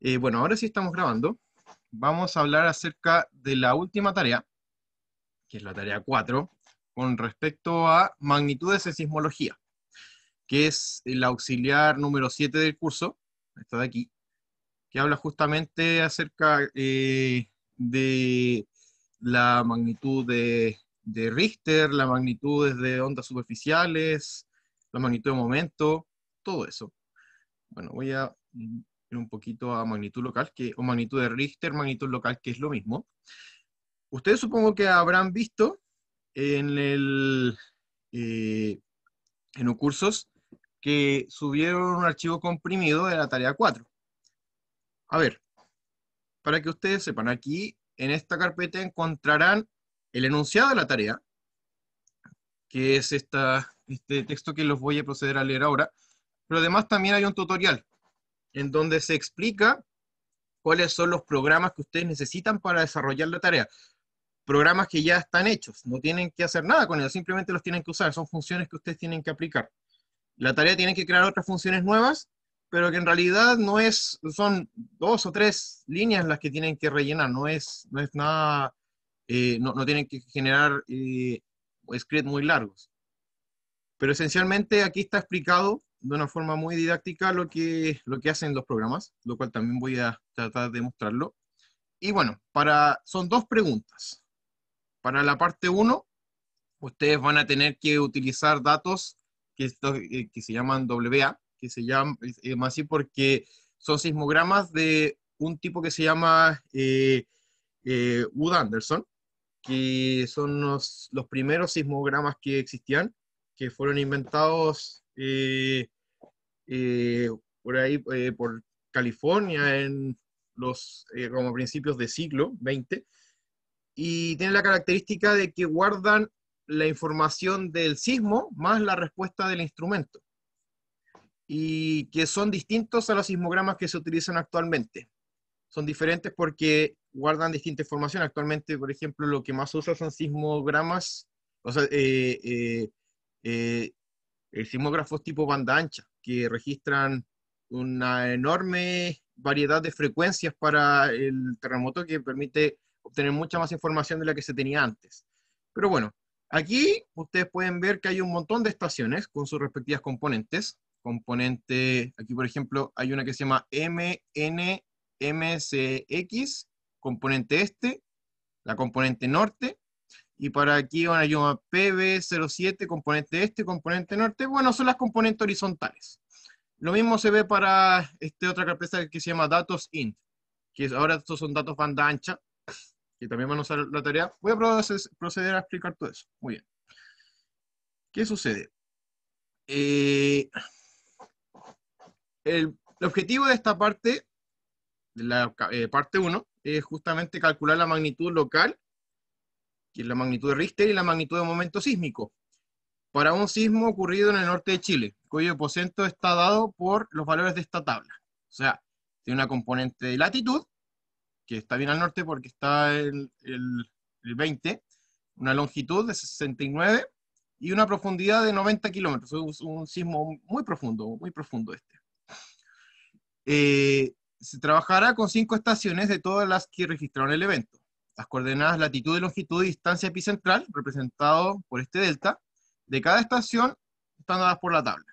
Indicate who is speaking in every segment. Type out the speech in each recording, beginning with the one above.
Speaker 1: Eh, bueno, ahora sí estamos grabando. Vamos a hablar acerca de la última tarea, que es la tarea 4, con respecto a magnitudes en sismología, que es el auxiliar número 7 del curso, esta de aquí, que habla justamente acerca eh, de la magnitud de, Richter, las magnitudes de ondas superficiales, la magnitud de momento, todo eso. Bueno, voy a mm, ir un poquito a magnitud local, que, o magnitud de Richter, magnitud local, que es lo mismo. Ustedes supongo que habrán visto en, el, eh, en los cursos que subieron un archivo comprimido de la tarea 4. A ver, para que ustedes sepan, aquí en esta carpeta encontrarán el enunciado de la tarea, que es esta, este texto que los voy a proceder a leer ahora, pero además también hay un tutorial en donde se explica cuáles son los programas que ustedes necesitan para desarrollar la tarea. Programas que ya están hechos, no tienen que hacer nada con ellos, simplemente los tienen que usar, son funciones que ustedes tienen que aplicar. La tarea tiene que crear otras funciones nuevas, pero que en realidad no es, son dos o tres líneas las que tienen que rellenar, no es, no es nada, eh, no, no, tienen que generar eh, scripts muy largos. Pero esencialmente aquí está explicado de una forma muy didáctica lo que, lo que hacen los programas, lo cual también voy a tratar de mostrarlo. Y bueno, para, son dos preguntas. Para la parte 1, ustedes van a tener que utilizar datos que, eh, que se llaman WA, que se llaman más así porque son sismogramas de un tipo que se llama eh, eh, Wood Anderson, que son los, los, primeros sismogramas que existían, que fueron inventados eh, por ahí, eh, por California, en los, eh, como principios de siglo XX, y tiene la característica de que guardan la información del sismo más la respuesta del instrumento, y que son distintos a los sismogramas que se utilizan actualmente. Son diferentes porque guardan distinta información. Actualmente, por ejemplo, lo que más usa son sismogramas, o sea, eh, eh, eh, sismógrafos tipo banda ancha, que registran una enorme variedad de frecuencias para el terremoto que permite obtener mucha más información de la que se tenía antes. Pero bueno, aquí ustedes pueden ver que hay un montón de estaciones con sus respectivas componentes. Componente, aquí por ejemplo hay una que se llama MNMCX, componente este, la componente norte, y para aquí van a llamar PB07, componente este, componente norte. Bueno, son las componentes horizontales. Lo mismo se ve para este otra carpeta que se llama datos int, que ahora estos son datos banda ancha, que también van a usar la tarea. Voy a proceder a explicar todo eso. Muy bien. ¿Qué sucede? Eh, el, objetivo de esta parte, de la eh, parte 1, es justamente calcular la magnitud local que es la magnitud de Richter y la magnitud de momento sísmico, para un sismo ocurrido en el norte de Chile, cuyo porcentaje está dado por los valores de esta tabla. O sea, tiene una componente de latitud, que está bien al norte porque está el, el, 20, una longitud de 69 y una profundidad de 90 kilómetros. Es un sismo muy profundo, muy profundo este. Eh, se trabajará con cinco estaciones de todas las que registraron el evento las coordenadas latitud y longitud y distancia epicentral, representado por este delta, de cada estación están dadas por la tabla.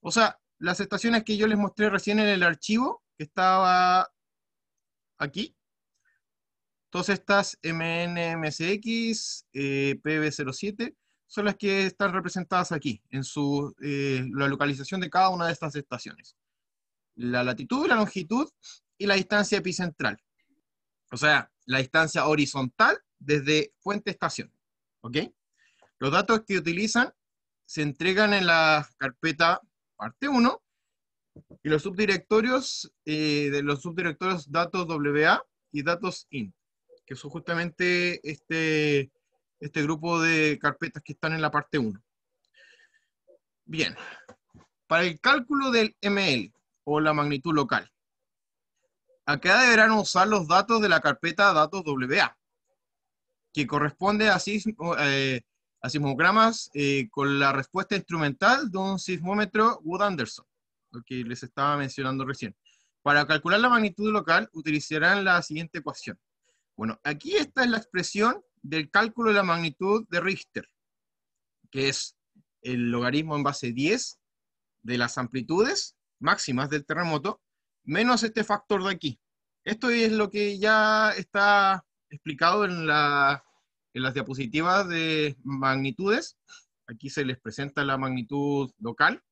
Speaker 1: O sea, las estaciones que yo les mostré recién en el archivo, que estaba aquí, todas estas MNMSX, eh, PB07, son las que están representadas aquí, en su, eh, la localización de cada una de estas estaciones. La latitud, la longitud y la distancia epicentral. O sea, la distancia horizontal desde fuente-estación. ¿Ok? Los datos que utilizan se entregan en la carpeta parte 1 y los subdirectorios eh, de los subdirectorios datos WA y datos IN, que son justamente este, este grupo de carpetas que están en la parte 1. Bien, para el cálculo del ML o la magnitud local, Acá deberán usar los datos de la carpeta datos WA, que corresponde a, eh, sismogramas eh, con la respuesta instrumental de un sismómetro Wood-Anderson, lo que les estaba mencionando recién. Para calcular la magnitud local, utilizarán la siguiente ecuación. Bueno, aquí está es la expresión del cálculo de la magnitud de Richter, que es el logaritmo en base 10 de las amplitudes máximas del terremoto menos este factor de aquí. Esto es lo que ya está explicado en, en las diapositivas de magnitudes. Aquí se les presenta la magnitud local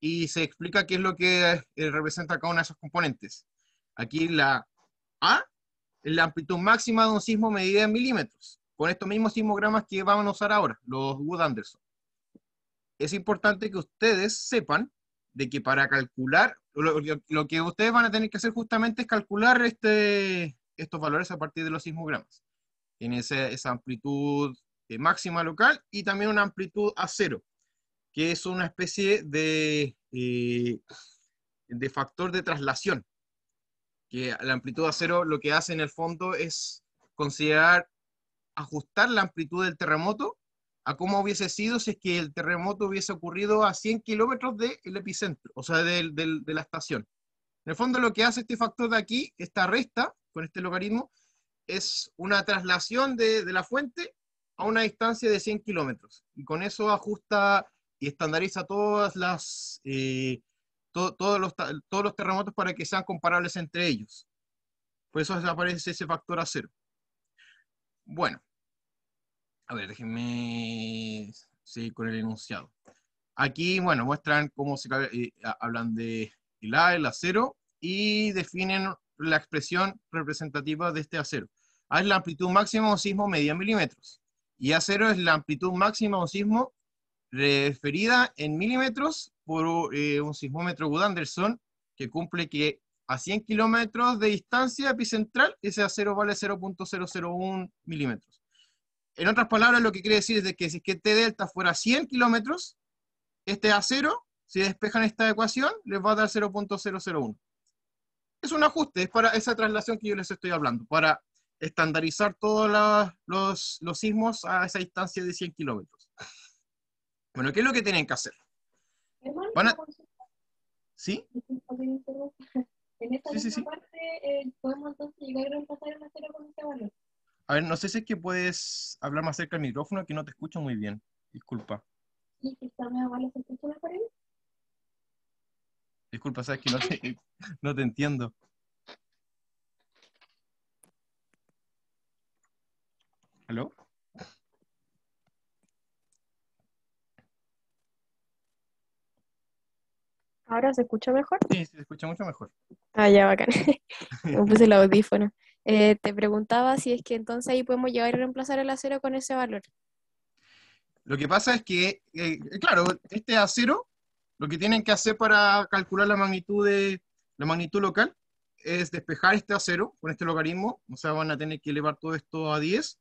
Speaker 1: y se explica qué es lo que eh, representa cada uno de esos componentes. Aquí la A es la amplitud máxima de un sismo medida en milímetros, con estos mismos sismogramas que vamos a usar ahora, los Wood-Anderson. Es importante que ustedes sepan de que para calcular lo, que ustedes van a tener que hacer justamente es calcular este, estos valores a partir de los sismogramas. Tiene esa, amplitud eh, máxima local y también una amplitud a cero, que es una especie de, eh, de factor de traslación. Que la amplitud a cero lo que hace en el fondo es considerar ajustar la amplitud del terremoto a cómo hubiese sido si es que el terremoto hubiese ocurrido a 100 kilómetros del epicentro, o sea, de la estación. En el fondo lo que hace este factor de aquí, esta resta, con este logaritmo, es una traslación de, la fuente a una distancia de 100 kilómetros. Y con eso ajusta y estandariza todas las, eh, todos, los, todos los terremotos para que sean comparables entre ellos. Por eso aparece ese factor a cero. Bueno, a ver, déjenme seguir con el enunciado. Aquí, bueno, muestran cómo se eh, hablan de el A, el acero, y definen la expresión representativa de este acero. A es la amplitud máxima un sismo media milímetros. Y acero es la amplitud máxima un sismo referida en milímetros por eh, un sismómetro Wood Anderson que cumple que a 100 kilómetros de distancia epicentral ese acero vale 0.001 milímetros. En otras palabras, lo que quiere decir es de que si que T este delta fuera 100 kilómetros, este a 0, si despejan esta ecuación, les va a dar 0.001. Es un ajuste, es para esa traslación que yo les estoy hablando, para estandarizar todos los, los, sismos a esa distancia de 100 kilómetros. Bueno, ¿qué es lo que tienen que hacer? ¿Sí? En esta parte, eh, ¿podemos entonces llegar a con este valor? A ver, no sé si es que puedes hablar más cerca del micrófono, que no te escucho muy bien. Disculpa. escucha ahí? Disculpa, sabes que no te, no te entiendo. ¿Aló? ¿Ahora se escucha mejor? Sí, se escucha mucho mejor.
Speaker 2: Ah, ya, bacán. Me puse el audífono. Eh, te preguntaba si es que entonces ahí podemos llegar y reemplazar el acero con ese valor.
Speaker 1: Lo que pasa es que, eh, claro, este acero, lo que tienen que hacer para calcular la magnitud, de, la magnitud local es despejar este acero con este logaritmo, o sea, van a tener que elevar todo esto a 10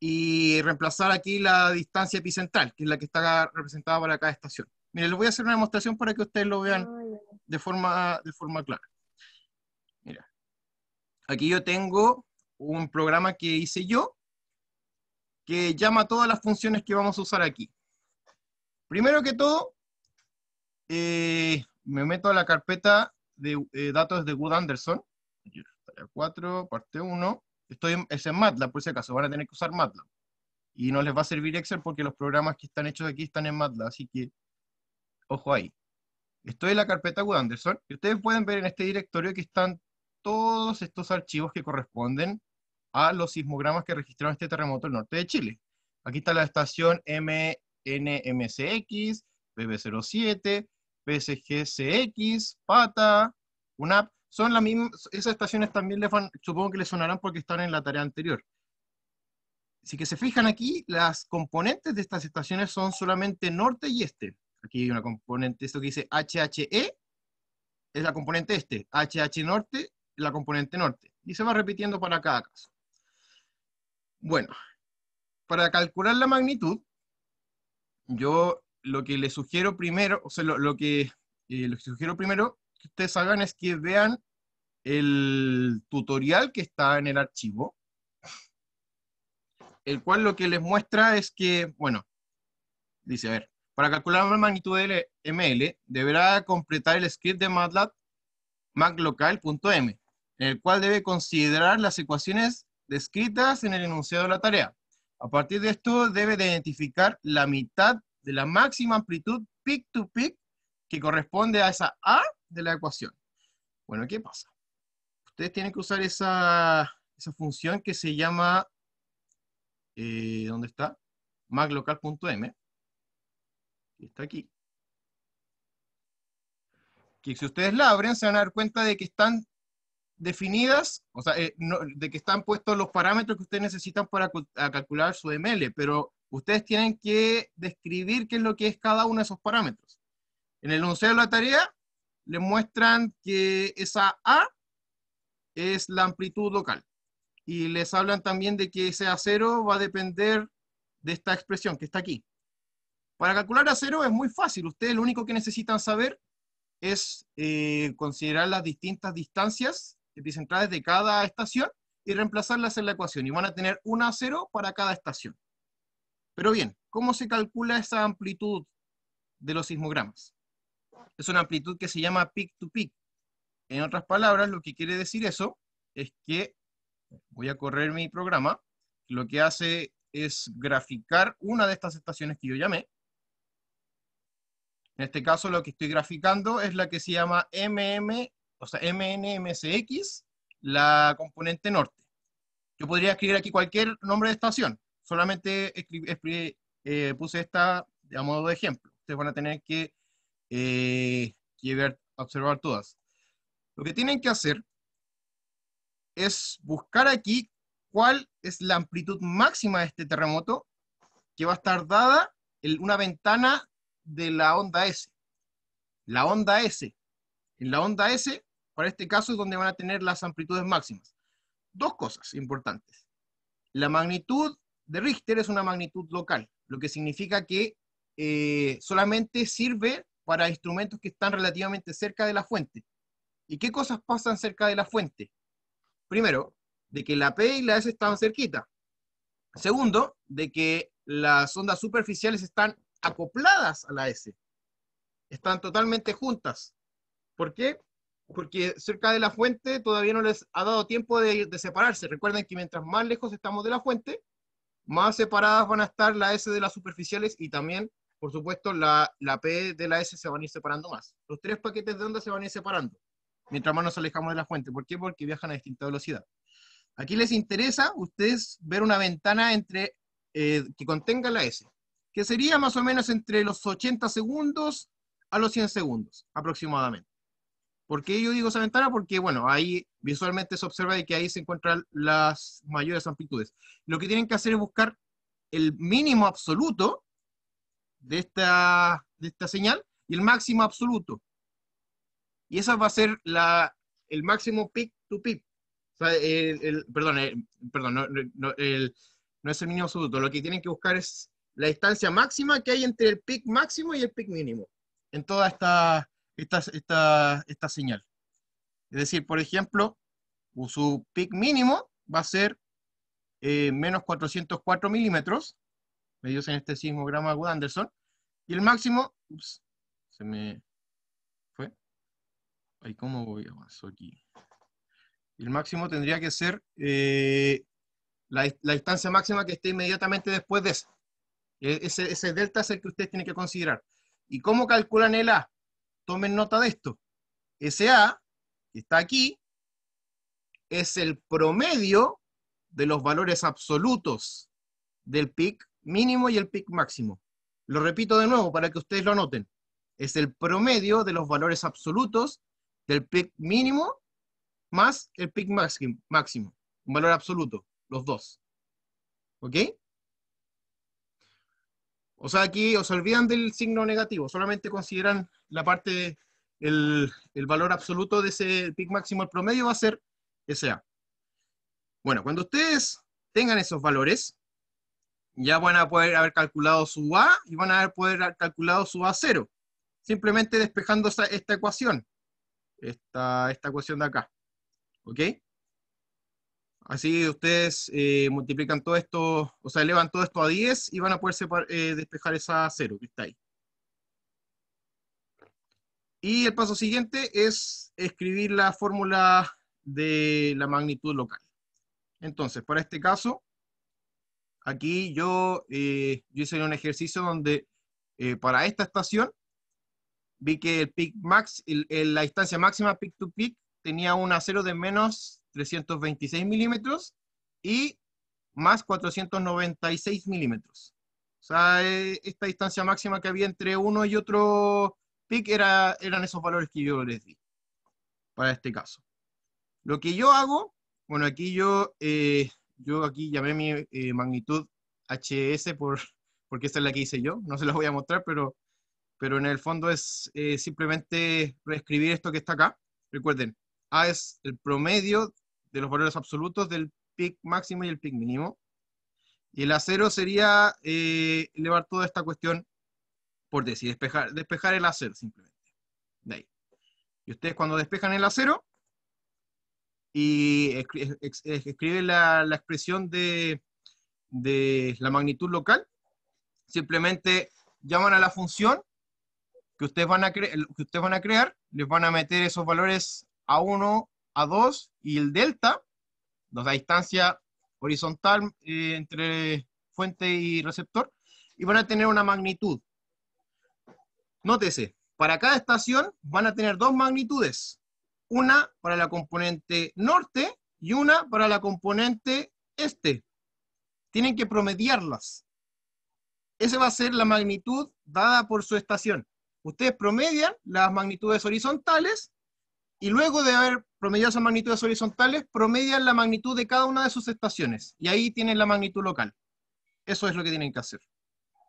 Speaker 1: y reemplazar aquí la distancia epicentral, que es la que está representada para cada estación. Miren, les voy a hacer una demostración para que ustedes lo vean ah, de forma, de forma clara. Aquí yo tengo un programa que hice yo que llama todas las funciones que vamos a usar aquí. Primero que todo, eh, me meto a la carpeta de eh, datos de Wood Anderson, 4, parte 1. Estoy en, es MATLAB, por si acaso, van a tener que usar MATLAB. Y no les va a servir Excel porque los programas que están hechos aquí están en MATLAB, así que ojo ahí. Estoy en la carpeta Wood Anderson, y ustedes pueden ver en este directorio que están todos estos archivos que corresponden a los sismogramas que registraron este terremoto en el norte de Chile. Aquí está la estación MNMCX, BB07, PSGCX, PATA, UNAP. Son las mismas, esas estaciones también supongo que les sonarán porque están en la tarea anterior. Si que se fijan aquí, las componentes de estas estaciones son solamente norte y este. Aquí hay una componente, esto que dice HHE, es la componente este, HH norte la componente norte. Y se va repitiendo para cada caso. Bueno, para calcular la magnitud, yo lo que les sugiero primero, o sea, lo, que, eh, les sugiero primero que ustedes hagan es que vean el tutorial que está en el archivo, el cual lo que les muestra es que, bueno, dice, a ver, para calcular la magnitud de ML, deberá completar el script de MATLAB maclocal.m en el cual debe considerar las ecuaciones descritas en el enunciado de la tarea. A partir de esto, debe identificar la mitad de la máxima amplitud peak-to-peak que corresponde a esa A de la ecuación. Bueno, ¿qué pasa? Ustedes tienen que usar esa, función que se llama, eh, ¿dónde está? MacLocal.m. está aquí. Que si ustedes la abren, se van a dar cuenta de que están definidas, o sea, eh, de que están puestos los parámetros que ustedes necesitan para calcular su ML, pero ustedes tienen que describir qué es lo que es cada uno de esos parámetros. En el 11 de la tarea, les muestran que esa A es la amplitud local. Y les hablan también de que ese A0 va a depender de esta expresión que está aquí. Para calcular A0 es muy fácil. Ustedes lo único que necesitan saber es eh, considerar las distintas distancias epicentrales de cada estación y reemplazarlas en la ecuación. Y van a tener una a 0 para cada estación. Pero bien, ¿cómo se calcula esa amplitud de los sismogramas? Es una amplitud que se llama peak-to-peak. -peak. En otras palabras, lo que quiere decir eso es que, voy a correr mi programa, lo que hace es graficar una de estas estaciones que yo llamé. En este caso lo que estoy graficando es la que se llama MM o sea, MNMSX, la componente norte. Yo podría escribir aquí cualquier nombre de estación, solamente eh, puse esta a modo de ejemplo. Ustedes van a tener que, eh, observar todas. Lo que tienen que hacer es buscar aquí cuál es la amplitud máxima de este terremoto que va a estar dada en una ventana de la onda S. La onda S. En la onda S para este caso es donde van a tener las amplitudes máximas. Dos cosas importantes. La magnitud de Richter es una magnitud local, lo que significa que eh, solamente sirve para instrumentos que están relativamente cerca de la fuente. ¿Y qué cosas pasan cerca de la fuente? Primero, de que la P y la S están cerquita. Segundo, de que las ondas superficiales están acopladas a la S. Están totalmente juntas. ¿Por qué? porque cerca de la fuente todavía no les ha dado tiempo de, de, separarse. Recuerden que mientras más lejos estamos de la fuente, más separadas van a estar la S de las superficiales y también, por supuesto, la, P de la S se van a ir separando más. Los tres paquetes de onda se van a ir separando mientras más nos alejamos de la fuente. ¿Por qué? Porque viajan a distinta velocidad. Aquí les interesa ustedes ver una ventana entre, eh, que contenga la S, que sería más o menos entre los 80 segundos a los 100 segundos aproximadamente. ¿Por qué yo digo esa ventana? Porque, bueno, ahí visualmente se observa de que ahí se encuentran las mayores amplitudes. Lo que tienen que hacer es buscar el mínimo absoluto de esta, de esta señal y el máximo absoluto. Y esa va a ser la, el máximo peak to peak. perdón, perdón no, no, es el mínimo absoluto. Lo que tienen que buscar es la distancia máxima que hay entre el peak máximo y el peak mínimo en toda esta, esta, esta, señal. Es decir, por ejemplo, su pic mínimo va a ser eh, menos 404 milímetros, medidos en este sismograma Wood Anderson, y el máximo, se me fue. ¿cómo voy? aquí. El máximo tendría que ser eh, la, distancia máxima que esté inmediatamente después de e-, Ese, ese delta es el que ustedes tienen que considerar. ¿Y cómo calculan el A? Tomen nota de esto. SA, que está aquí, es el promedio de los valores absolutos del PIC mínimo y el PIC máximo. Lo repito de nuevo para que ustedes lo noten, Es el promedio de los valores absolutos del PIC mínimo más el PIC máximo. Un valor absoluto, los dos. ¿Ok? O sea, aquí os olvidan del signo negativo, solamente consideran la parte, el, el valor absoluto de ese pic máximo al promedio va a ser SA. Bueno, cuando ustedes tengan esos valores, ya van a poder haber calculado su A y van a poder haber calculado su A0, simplemente despejando esta, esta ecuación, esta, esta ecuación de acá. ¿Ok? Así ustedes eh, multiplican todo esto, o sea, elevan todo esto a 10 y van a poder eh, despejar esa cero que está ahí. Y el paso siguiente es escribir la fórmula de la magnitud local. Entonces, para este caso, aquí yo, eh, hice un ejercicio donde para esta estación vi que el max, la distancia máxima peak to peak tenía una 0 de menos 326 milímetros y más 496 milímetros. O sea, eh, esta distancia máxima que había entre uno y otro pic era, eran esos valores que yo les di para este caso. Lo que yo hago, bueno, aquí yo, eh, yo aquí llamé mi eh, magnitud HS por, porque esta es la que hice yo, no se las voy a mostrar, pero, pero en el fondo es simplemente reescribir esto que está acá. Recuerden, A es el promedio de los valores absolutos del pic máximo y el pic mínimo. Y el acero sería eh, elevar toda esta cuestión, por decir, despejar, despejar el acero simplemente. De ahí. Y ustedes cuando despejan el acero, y escriben la, expresión de, de la magnitud local, simplemente llaman a la función que ustedes, van a que ustedes van a crear, les van a meter esos valores a1 a 2 y el delta, la distancia horizontal eh, entre fuente y receptor, y van a tener una magnitud. Nótese, para cada estación van a tener dos magnitudes, una para la componente norte y una para la componente este. Tienen que promediarlas. Esa va a ser la magnitud dada por su estación. Ustedes promedian las magnitudes horizontales y luego de haber promediado esas magnitudes horizontales, promedian la magnitud de cada una de sus estaciones, y ahí tienen la magnitud local. Eso es lo que tienen que hacer.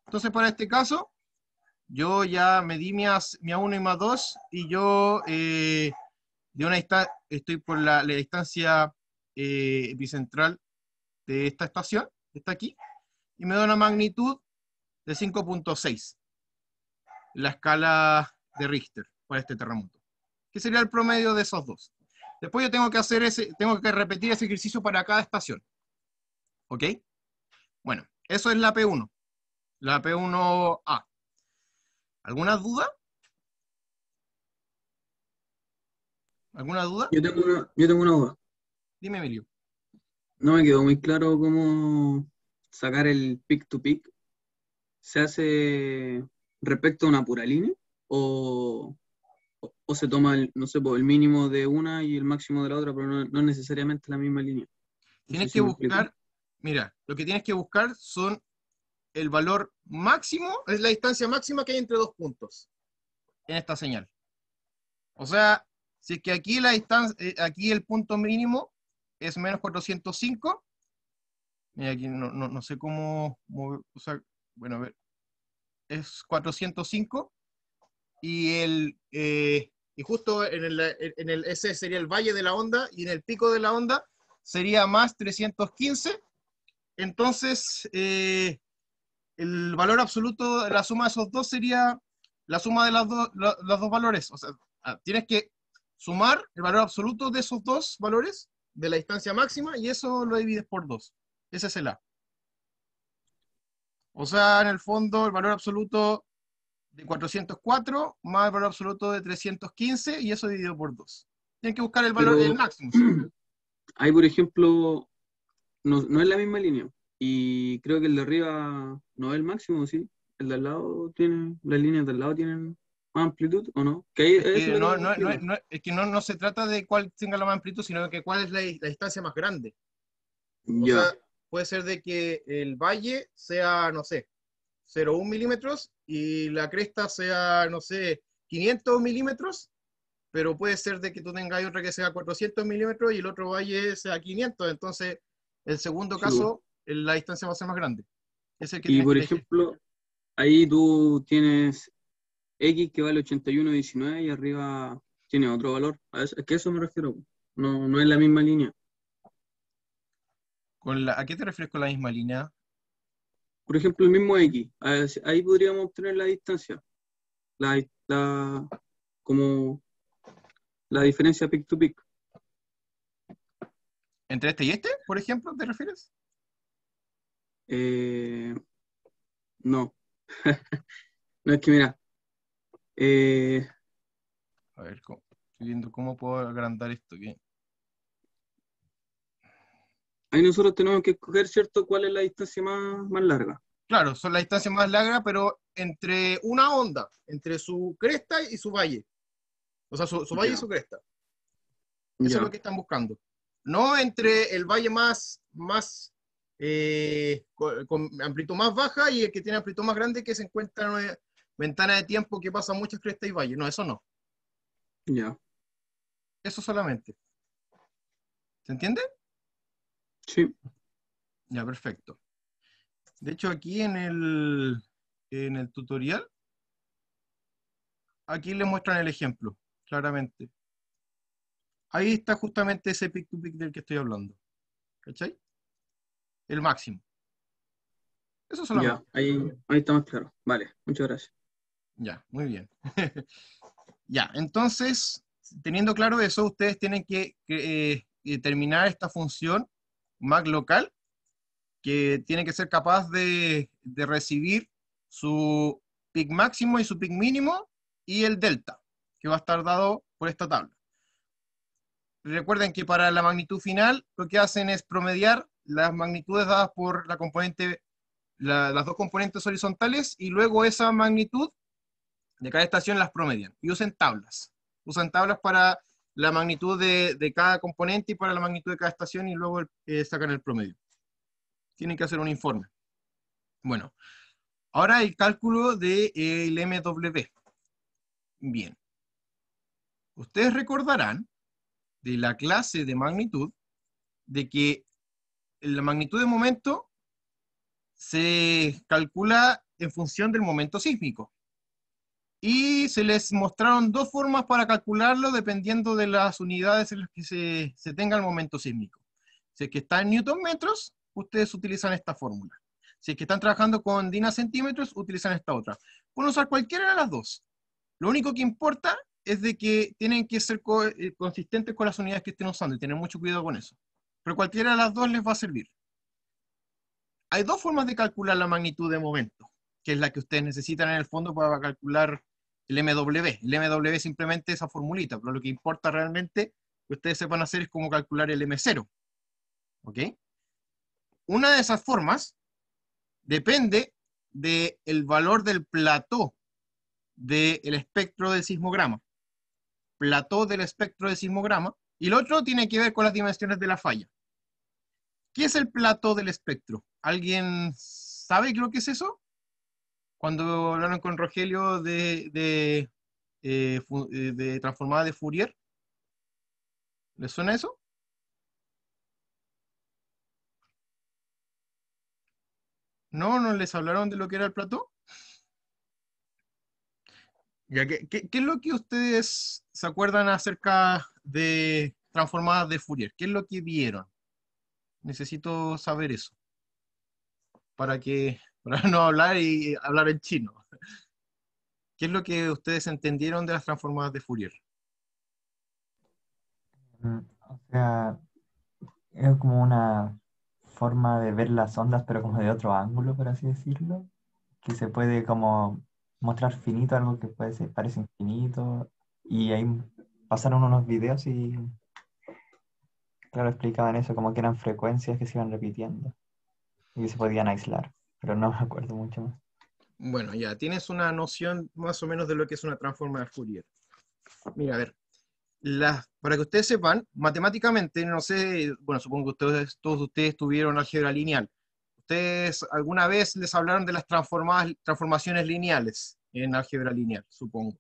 Speaker 1: Entonces, para este caso, yo ya medí mi, A1 y mi A2, y yo eh, de una estoy por la, distancia eh, bicentral epicentral de esta estación, está aquí, y me da una magnitud de 5.6, la escala de Richter para este terremoto. ¿Qué sería el promedio de esos dos. Después yo tengo que hacer ese, tengo que repetir ese ejercicio para cada estación. ¿Ok? Bueno, eso es la P1. La P1A. ¿Alguna duda? ¿Alguna duda? Yo tengo una, yo tengo una duda. Dime, Emilio. No me
Speaker 2: quedó muy claro cómo sacar el pick to pick. ¿Se hace respecto a una pura línea? ¿O o se toma, el, no sé, pues, el mínimo de una y el máximo de la otra, pero no, necesariamente la misma línea. tienes que
Speaker 1: buscar, mira, lo que tienes que buscar son el valor máximo, es la distancia máxima que hay entre dos puntos en esta señal. O sea, si es que aquí la distancia, eh, aquí el punto mínimo es menos 405, mira aquí no, sé cómo bueno, a ver, es 405, y el, eh, y justo en el, en ese sería el valle de la onda y en el pico de la onda sería más 315. Entonces, eh, el valor absoluto, la suma de esos dos sería la suma de los dos valores. O sea, ah, tienes que sumar el valor absoluto de esos dos valores de la distancia máxima y eso lo divides por dos. Ese es el A. O sea, en el fondo, el valor absoluto de 404 más el valor absoluto de 315 y eso dividido por 2. Tienen que buscar el valor del máximo.
Speaker 2: Hay, por ejemplo, no, es la misma línea. Y creo que el de arriba no es el máximo, ¿sí? El de al lado tiene, las líneas del lado tienen más amplitud o no? Que es,
Speaker 1: que no, no, se trata de cuál tenga la más amplitud, sino que cuál es la, distancia más grande. O sea, puede ser de que el valle sea, no sé, 0,1 milímetros y la cresta sea, no sé, 500 milímetros, pero puede ser de que tú tengas otra que sea 400 milímetros y el otro valle sea 500, entonces el segundo caso la distancia va a ser más grande. Es y por este ejemplo, ahí
Speaker 2: tú tienes X que vale 81,19 y arriba tiene otro valor. A es que eso me refiero, no, no es la misma línea.
Speaker 1: ¿Con la, ¿A qué te refieres con la misma línea?
Speaker 2: por ejemplo, el mismo X,
Speaker 1: ahí podríamos obtener la distancia,
Speaker 2: la, la como la diferencia peak to peak. ¿Entre este y
Speaker 1: este, por ejemplo, te refieres?
Speaker 2: Eh, no. no es que
Speaker 1: mira. Eh, a ver, viendo cómo puedo agrandar esto. Aquí. Ahí nosotros
Speaker 2: tenemos que escoger, ¿cierto?, cuál es la distancia más, larga.
Speaker 1: Claro, son las distancias más largas, pero entre una onda, entre su cresta y su valle. O sea, su, valle y su cresta. Eso es lo que están buscando. No entre el valle más, más eh, con, amplitud más baja y el que tiene amplitud más grande que se encuentra en una ventana de tiempo que pasa muchas crestas y valles. No, eso no. Ya. Eso solamente. ¿Se entiende? Sí. Ya, perfecto. De hecho, aquí en el, en el tutorial, aquí le muestran el ejemplo, claramente. Ahí está justamente ese pick-to-pick del que estoy hablando. ¿Cachai? El máximo.
Speaker 2: Eso solamente. Ya,
Speaker 1: ahí, ahí está más claro. Vale, muchas gracias. Ya, muy bien. ya, entonces, teniendo claro eso, ustedes tienen que, determinar eh, eh, esta función Mac local que tiene que ser capaz de, recibir su pick máximo y su pick mínimo y el delta, que va a estar dado por esta tabla. Recuerden que para la magnitud final lo que hacen es promediar las magnitudes dadas por la componente, las dos componentes horizontales y luego esa magnitud de cada estación las promedian y usen tablas. Usan tablas para la magnitud de, cada componente y para la magnitud de cada estación y luego eh, sacan el promedio. Tienen que hacer un informe. Bueno, ahora el cálculo del de, eh, MW. Bien. Ustedes recordarán de la clase de magnitud de que la magnitud de momento se calcula en función del momento sísmico y se les mostraron dos formas para calcularlo dependiendo de las unidades en las que se, se tenga el momento sísmico. Si es que está en newton metros, ustedes utilizan esta fórmula. Si es que están trabajando con dina centímetros, utilizan esta otra. Pueden usar cualquiera de las dos. Lo único que importa es de que tienen que ser eh, consistentes con las unidades que estén usando y tener mucho cuidado con eso. Pero cualquiera de las dos les va a servir. Hay dos formas de calcular la magnitud de momento, que es la que ustedes necesitan en el fondo para calcular el MW. El MW simplemente esa formulita, pero lo que importa realmente que ustedes sepan hacer es cómo calcular el M0. ¿Ok? Una de esas formas depende del valor del plató del espectro del sismograma. Plató del espectro del sismograma. Y el otro tiene que ver con las dimensiones de la falla. ¿Qué es el plató del espectro? ¿Alguien sabe lo que es eso? cuando hablaron con Rogelio de, de, eh, eh, de transformada de Fourier. ¿Les suena eso? ¿No? ¿No les hablaron de lo que era el plató? ¿qué, es lo que ustedes se acuerdan acerca de Transformada de Fourier? ¿Qué es lo que vieron? Necesito saber eso para que para no hablar y hablar en chino. ¿Qué es lo que ustedes entendieron de las transformadas de Fourier?
Speaker 2: Mm, o sea, es como una forma de ver las ondas, pero como de otro ángulo, por así decirlo, que se puede como mostrar finito algo que parece infinito, y ahí pasaron unos videos y, claro, explicaban eso, como que eran frecuencias que se iban repitiendo y que se podían aislar pero no me acuerdo mucho más.
Speaker 1: Bueno, ya, tienes una noción más o menos de lo que es una transforma de Fourier. Mira, a ver, las para que ustedes sepan, matemáticamente, no sé, bueno, supongo que ustedes, todos ustedes tuvieron álgebra lineal. Ustedes alguna vez les hablaron de las transformadas, transformaciones lineales en álgebra lineal, supongo,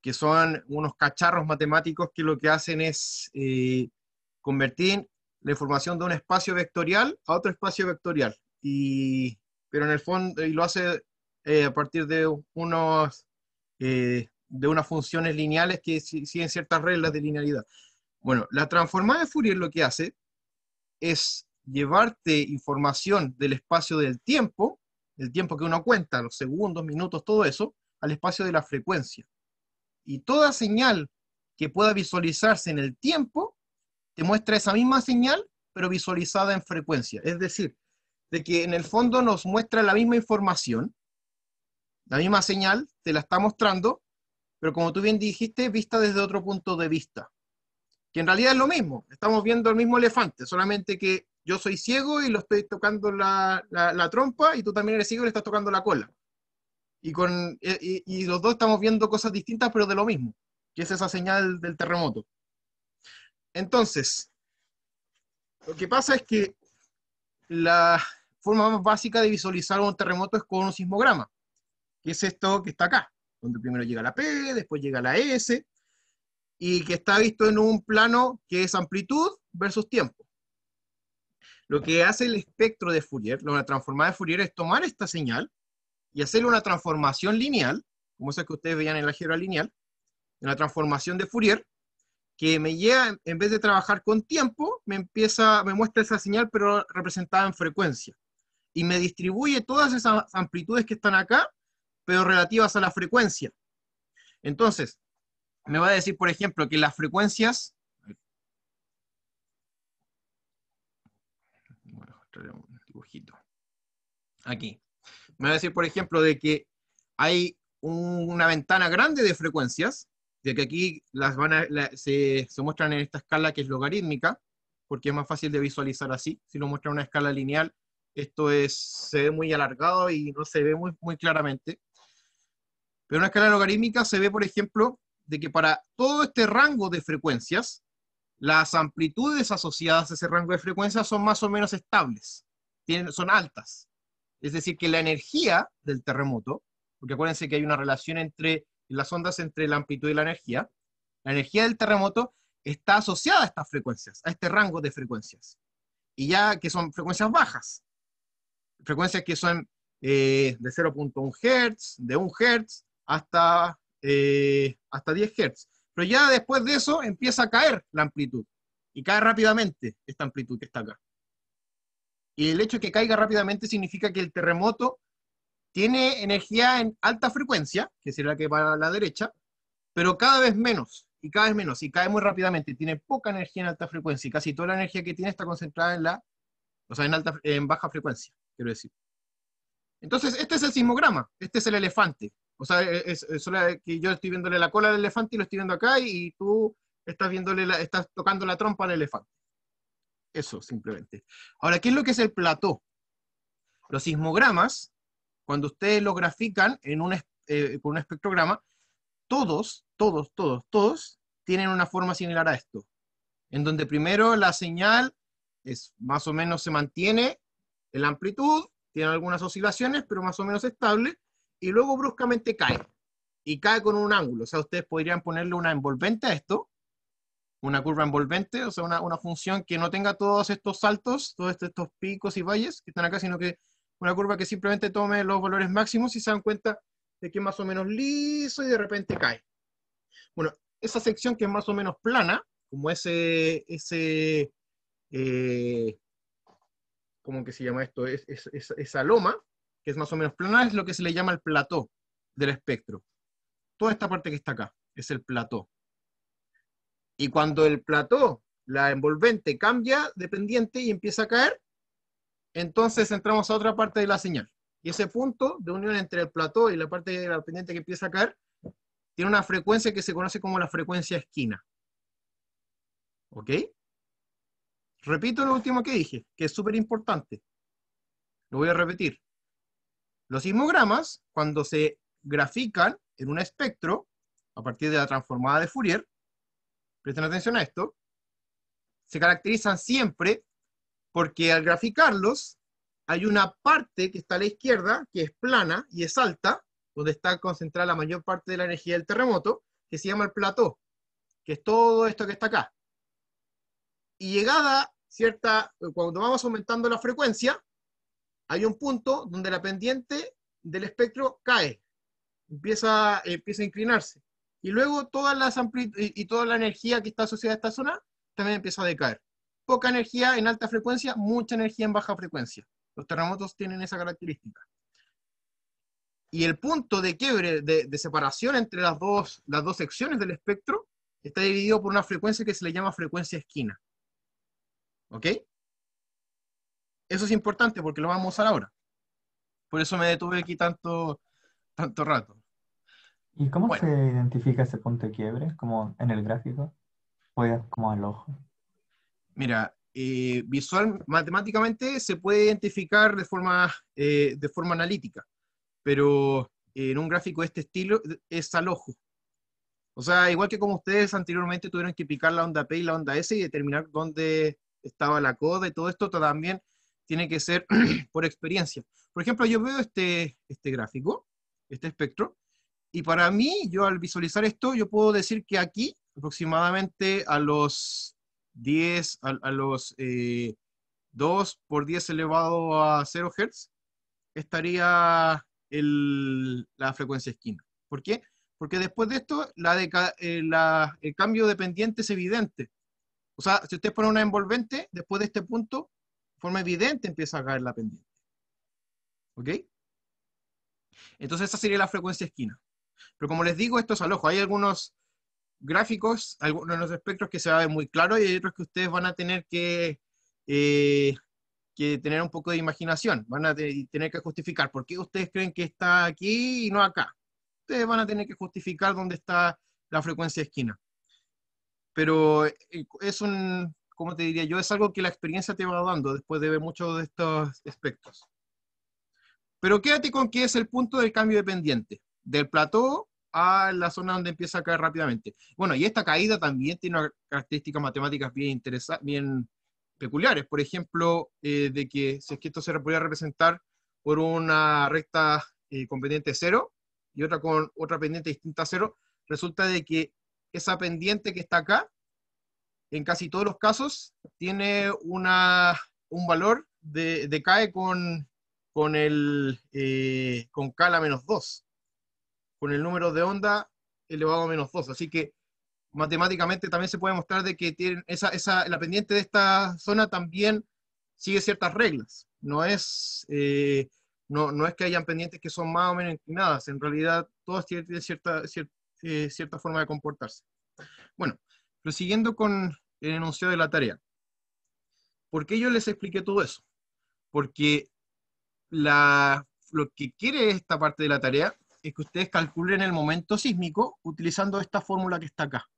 Speaker 1: que son unos cacharros matemáticos que lo que hacen es eh, convertir la información de un espacio vectorial a otro espacio vectorial. Y pero en el fondo, y lo hace eh, a partir de unos eh, de unas funciones lineales que siguen ciertas reglas de linealidad. Bueno, la transformada de Fourier lo que hace es llevarte información del espacio del tiempo, el tiempo que uno cuenta, los segundos, minutos, todo eso, al espacio de la frecuencia. Y toda señal que pueda visualizarse en el tiempo, te muestra esa misma señal, pero visualizada en frecuencia. Es decir, de que en el fondo nos muestra la misma información, la misma señal, te la está mostrando, pero como tú bien dijiste, vista desde otro punto de vista. Que en realidad es lo mismo, estamos viendo el mismo elefante, solamente que yo soy ciego y lo estoy tocando la, trompa y tú también eres ciego y le estás tocando la cola. Y, con, eh, y los dos estamos viendo cosas distintas, pero de lo mismo, que es esa señal del terremoto. Entonces, lo que pasa es que la, forma más básica de visualizar un terremoto es con un sismograma, que es esto que está acá, donde primero llega la P, después llega la S, y que está visto en un plano que es amplitud versus tiempo. Lo que hace el espectro de Fourier, la transformada de Fourier, es tomar esta señal y hacerle una transformación lineal, como esa que ustedes veían en la geografía lineal, una transformación de Fourier, que me lleva, en vez de trabajar con tiempo, me empieza, me muestra esa señal, pero representada en frecuencia y me distribuye todas esas amplitudes que están acá, pero relativas a la frecuencia. Entonces, me va a decir, por ejemplo, que las frecuencias... Voy a un dibujito. Aquí. Me va a decir, por ejemplo, de que hay una ventana grande de frecuencias, de que aquí las se, se, muestran en esta escala que es logarítmica, porque es más fácil de visualizar así. Si lo muestra en una escala lineal, esto es, se ve muy alargado y no se ve muy, claramente. Pero en una escala logarítmica se ve, por ejemplo, de que para todo este rango de frecuencias, las amplitudes asociadas a ese rango de frecuencias son más o menos estables, son altas. Es decir, que la energía del terremoto, porque acuérdense que hay una relación entre las ondas entre la amplitud y la energía, la energía del terremoto está asociada a estas frecuencias, a este rango de frecuencias, y ya que son frecuencias bajas frecuencias que son eh, de 0.1 Hz, de 1 Hz, hasta, eh, hasta 10 Hz. Pero ya después de eso empieza a caer la amplitud. Y cae rápidamente esta amplitud que está acá. Y el hecho de que caiga rápidamente significa que el terremoto tiene energía en alta frecuencia, que será la que va a la derecha, pero cada vez menos, y cada vez menos, y cae muy rápidamente. Tiene poca energía en alta frecuencia, y casi toda la energía que tiene está concentrada en la, o sea, en, alta, en baja frecuencia quiero decir. Entonces, este es el sismograma, este es el elefante. O sea, es, que yo estoy viéndole la cola del elefante y lo estoy viendo acá y, tú estás, viéndole estás tocando la trompa al elefante. Eso, simplemente. Ahora, ¿qué es lo que es el plató? Los sismogramas, cuando ustedes los grafican en un, eh, con un espectrograma, todos, todos, todos, todos tienen una forma similar a esto, en donde primero la señal es más o menos se mantiene en la amplitud, tiene algunas oscilaciones, pero más o menos estable, y luego bruscamente cae. Y cae con un ángulo. O sea, ustedes podrían ponerle una envolvente a esto, una curva envolvente, o sea, una, función que no tenga todos estos saltos, todos estos, picos y valles que están acá, sino que una curva que simplemente tome los valores máximos y se dan cuenta de que es más o menos liso y de repente cae. Bueno, esa sección que es más o menos plana, como ese, eh, como que se llama esto? Es, esa loma, que es más o menos plana, es lo que se le llama el plató del espectro. Toda esta parte que está acá es el plató. Y cuando el plató, la envolvente, cambia de pendiente y empieza a caer, entonces entramos a otra parte de la señal. Y ese punto de unión entre el plató y la parte de la pendiente que empieza a caer, tiene una frecuencia que se conoce como la frecuencia esquina. ¿Ok? Repito lo último que dije, que es súper importante. Lo voy a repetir. Los sismogramas, cuando se grafican en un espectro, a partir de la transformada de Fourier, presten atención a esto, se caracterizan siempre porque al graficarlos hay una parte que está a la izquierda, que es plana y es alta, donde está concentrada la mayor parte de la energía del terremoto, que se llama el plató, que es todo esto que está acá y llegada cierta, cuando vamos aumentando la frecuencia, hay un punto donde la pendiente del espectro cae, empieza, empieza a inclinarse. Y luego todas las y, toda la energía que está asociada a esta zona también empieza a decaer. Poca energía en alta frecuencia, mucha energía en baja frecuencia. Los terremotos tienen esa característica. Y el punto de quiebre, de, de separación entre las dos, las dos secciones del espectro, está dividido por una frecuencia que se le llama frecuencia esquina. ¿Ok? Eso es importante porque lo vamos a usar ahora. Por eso me detuve aquí tanto, tanto rato.
Speaker 2: ¿Y cómo se identifica ese punto de quiebre? ¿Como en el gráfico? ¿O como al ojo?
Speaker 1: Mira, eh, visual, matemáticamente se puede identificar de forma, eh, de forma analítica, pero eh, en un gráfico de este estilo es al ojo. O sea, igual que como ustedes anteriormente tuvieron que picar la onda P y la onda S y determinar dónde, estaba la coda y todo esto también tiene que ser por experiencia. Por ejemplo, yo veo este, este gráfico, este espectro, y para mí, yo al visualizar esto, yo puedo decir que aquí, aproximadamente a los 10, a, los 2 eh, por 10 elevado a 0 Hz, estaría la frecuencia esquina. ¿Por qué? Porque después de esto, la, eh, el cambio de pendiente es evidente. O sea, si usted pone una envolvente, después de este punto, de forma evidente empieza a caer la pendiente. ¿Ok? Entonces esa sería la frecuencia esquina. Pero como les digo, esto es al ojo. Hay algunos gráficos, algunos espectros que se ven muy claros y hay otros que ustedes van a tener que, eh, que tener un poco de imaginación. Van a tener que justificar por qué ustedes creen que está aquí y no acá. Ustedes van a tener que justificar dónde está la frecuencia esquina pero eh, eh, es un, ¿cómo te diría yo? Es algo que la experiencia te va dando después de ver muchos de estos aspectos. Pero quédate con que es el punto del cambio de pendiente, del plateau a la zona donde empieza a caer rápidamente. Bueno, y esta caída también tiene características matemáticas bien interesantes, bien peculiares. Por ejemplo, eh, de que si es que esto se podría representar por una recta con pendiente cero y otra con otra pendiente distinta a cero, resulta de que esa pendiente que está acá, en casi todos los casos, tiene una, un valor, de, cae con, con, el, eh, con K a menos 2, con el número de onda elevado a menos 2. Así que matemáticamente también se puede mostrar de que la pendiente de esta zona también sigue ciertas reglas. No es, eh, no, no, es que hayan pendientes que son más o menos inclinadas, en realidad todas tienen cierta, eh, cierta forma de comportarse. Bueno, prosiguiendo con el enunciado de la tarea. ¿Por qué yo les expliqué todo eso? Porque la, lo que quiere esta parte de la tarea es que ustedes calculen el momento sísmico utilizando esta fórmula que está acá.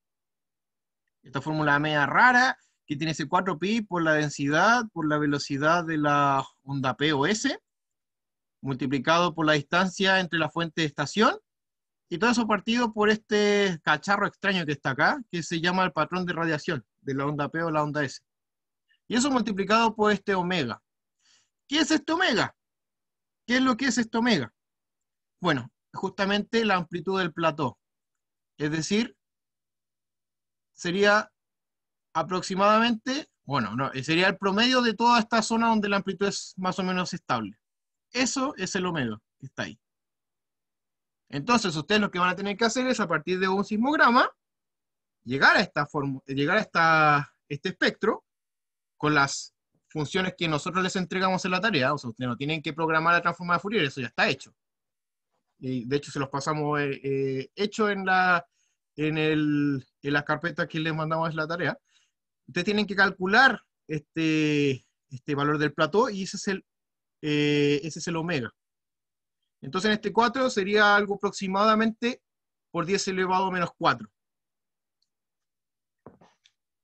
Speaker 1: Esta fórmula media rara, que tiene ese 4pi por la densidad, por la velocidad de la onda P o S, multiplicado por la distancia entre la fuente de estación y todo eso partido por este cacharro extraño que está acá, que se llama el patrón de radiación, de la onda P o la onda S. Y eso multiplicado por este omega. ¿Qué es este omega? ¿Qué es lo que es este omega? Bueno, justamente la amplitud del plató. Es decir, sería aproximadamente, bueno, no, sería el promedio de toda esta zona donde la amplitud es más o menos estable. Eso es el omega que está ahí. Entonces, ustedes lo que van a tener que hacer es, a partir de un sismograma, llegar a, esta forma, llegar a esta, este espectro con las funciones que nosotros les entregamos en la tarea. O sea, ustedes no tienen que programar la transformada Fourier, eso ya está hecho. Y de hecho, se los pasamos eh, eh, hecho en, la, en, el, en las carpetas que les mandamos en la tarea. Ustedes tienen que calcular este, este valor del plató y ese es el, eh, ese es el omega. Entonces en este 4 sería algo aproximadamente por 10 elevado menos 4.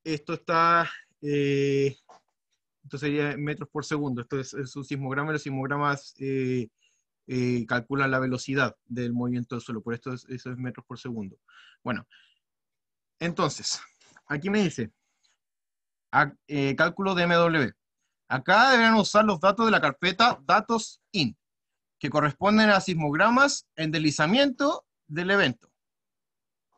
Speaker 1: Esto está, eh, esto sería metros por segundo. Esto es, un sismograma y los sismogramas eh, eh, calculan la velocidad del movimiento del suelo. Por esto es, metros por segundo. Bueno, entonces, aquí me dice, cálculo de MW. Acá deberán usar los datos de la carpeta datos in que corresponden a sismogramas en deslizamiento del evento.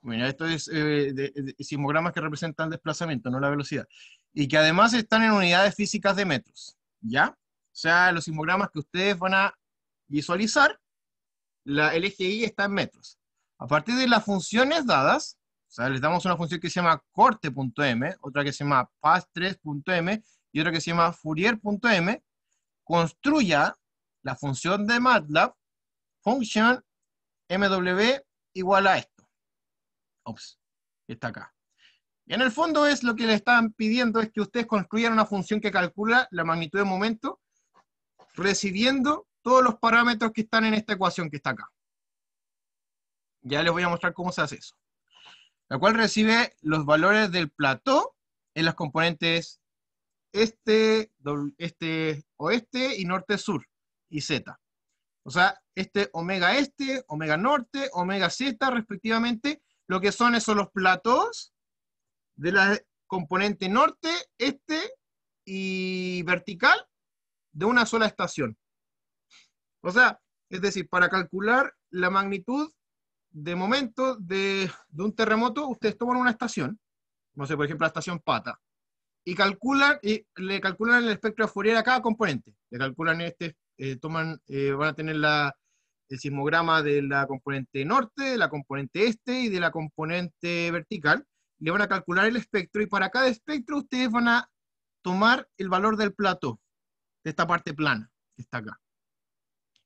Speaker 1: Mira, esto es eh, sismogramas que representan desplazamiento, no la velocidad. Y que además están en unidades físicas de metros, ¿ya? O sea, los sismogramas que ustedes van a visualizar, la, el eje Y está en metros. A partir de las funciones dadas, o sea, les damos una función que se llama corte.m, otra que se llama pas3.m y otra que se llama fourier.m, construya la función de MATLAB, function MW igual a esto. Ops, está acá. Y en el fondo es lo que le están pidiendo es que ustedes construyan una función que calcula la magnitud de momento, recibiendo todos los parámetros que están en esta ecuación que está acá. Ya les voy a mostrar cómo se hace eso. La cual recibe los valores del plató en las componentes este, este, oeste y norte-sur y Z. O sea, este omega este, omega norte, omega z, respectivamente, lo que son esos los platos de la componente norte, este y vertical de una sola estación. O sea, es decir, para calcular la magnitud de momento de, un terremoto, ustedes toman una estación, no sé, por ejemplo, la estación Pata, y calculan, y le calculan el espectro de Fourier a cada componente. Le calculan este eh, toman, eh, van a tener la, el sismograma de la componente norte, de la componente este y de la componente vertical. Le van a calcular el espectro y para cada espectro ustedes van a tomar el valor del plato, de esta parte plana que está acá.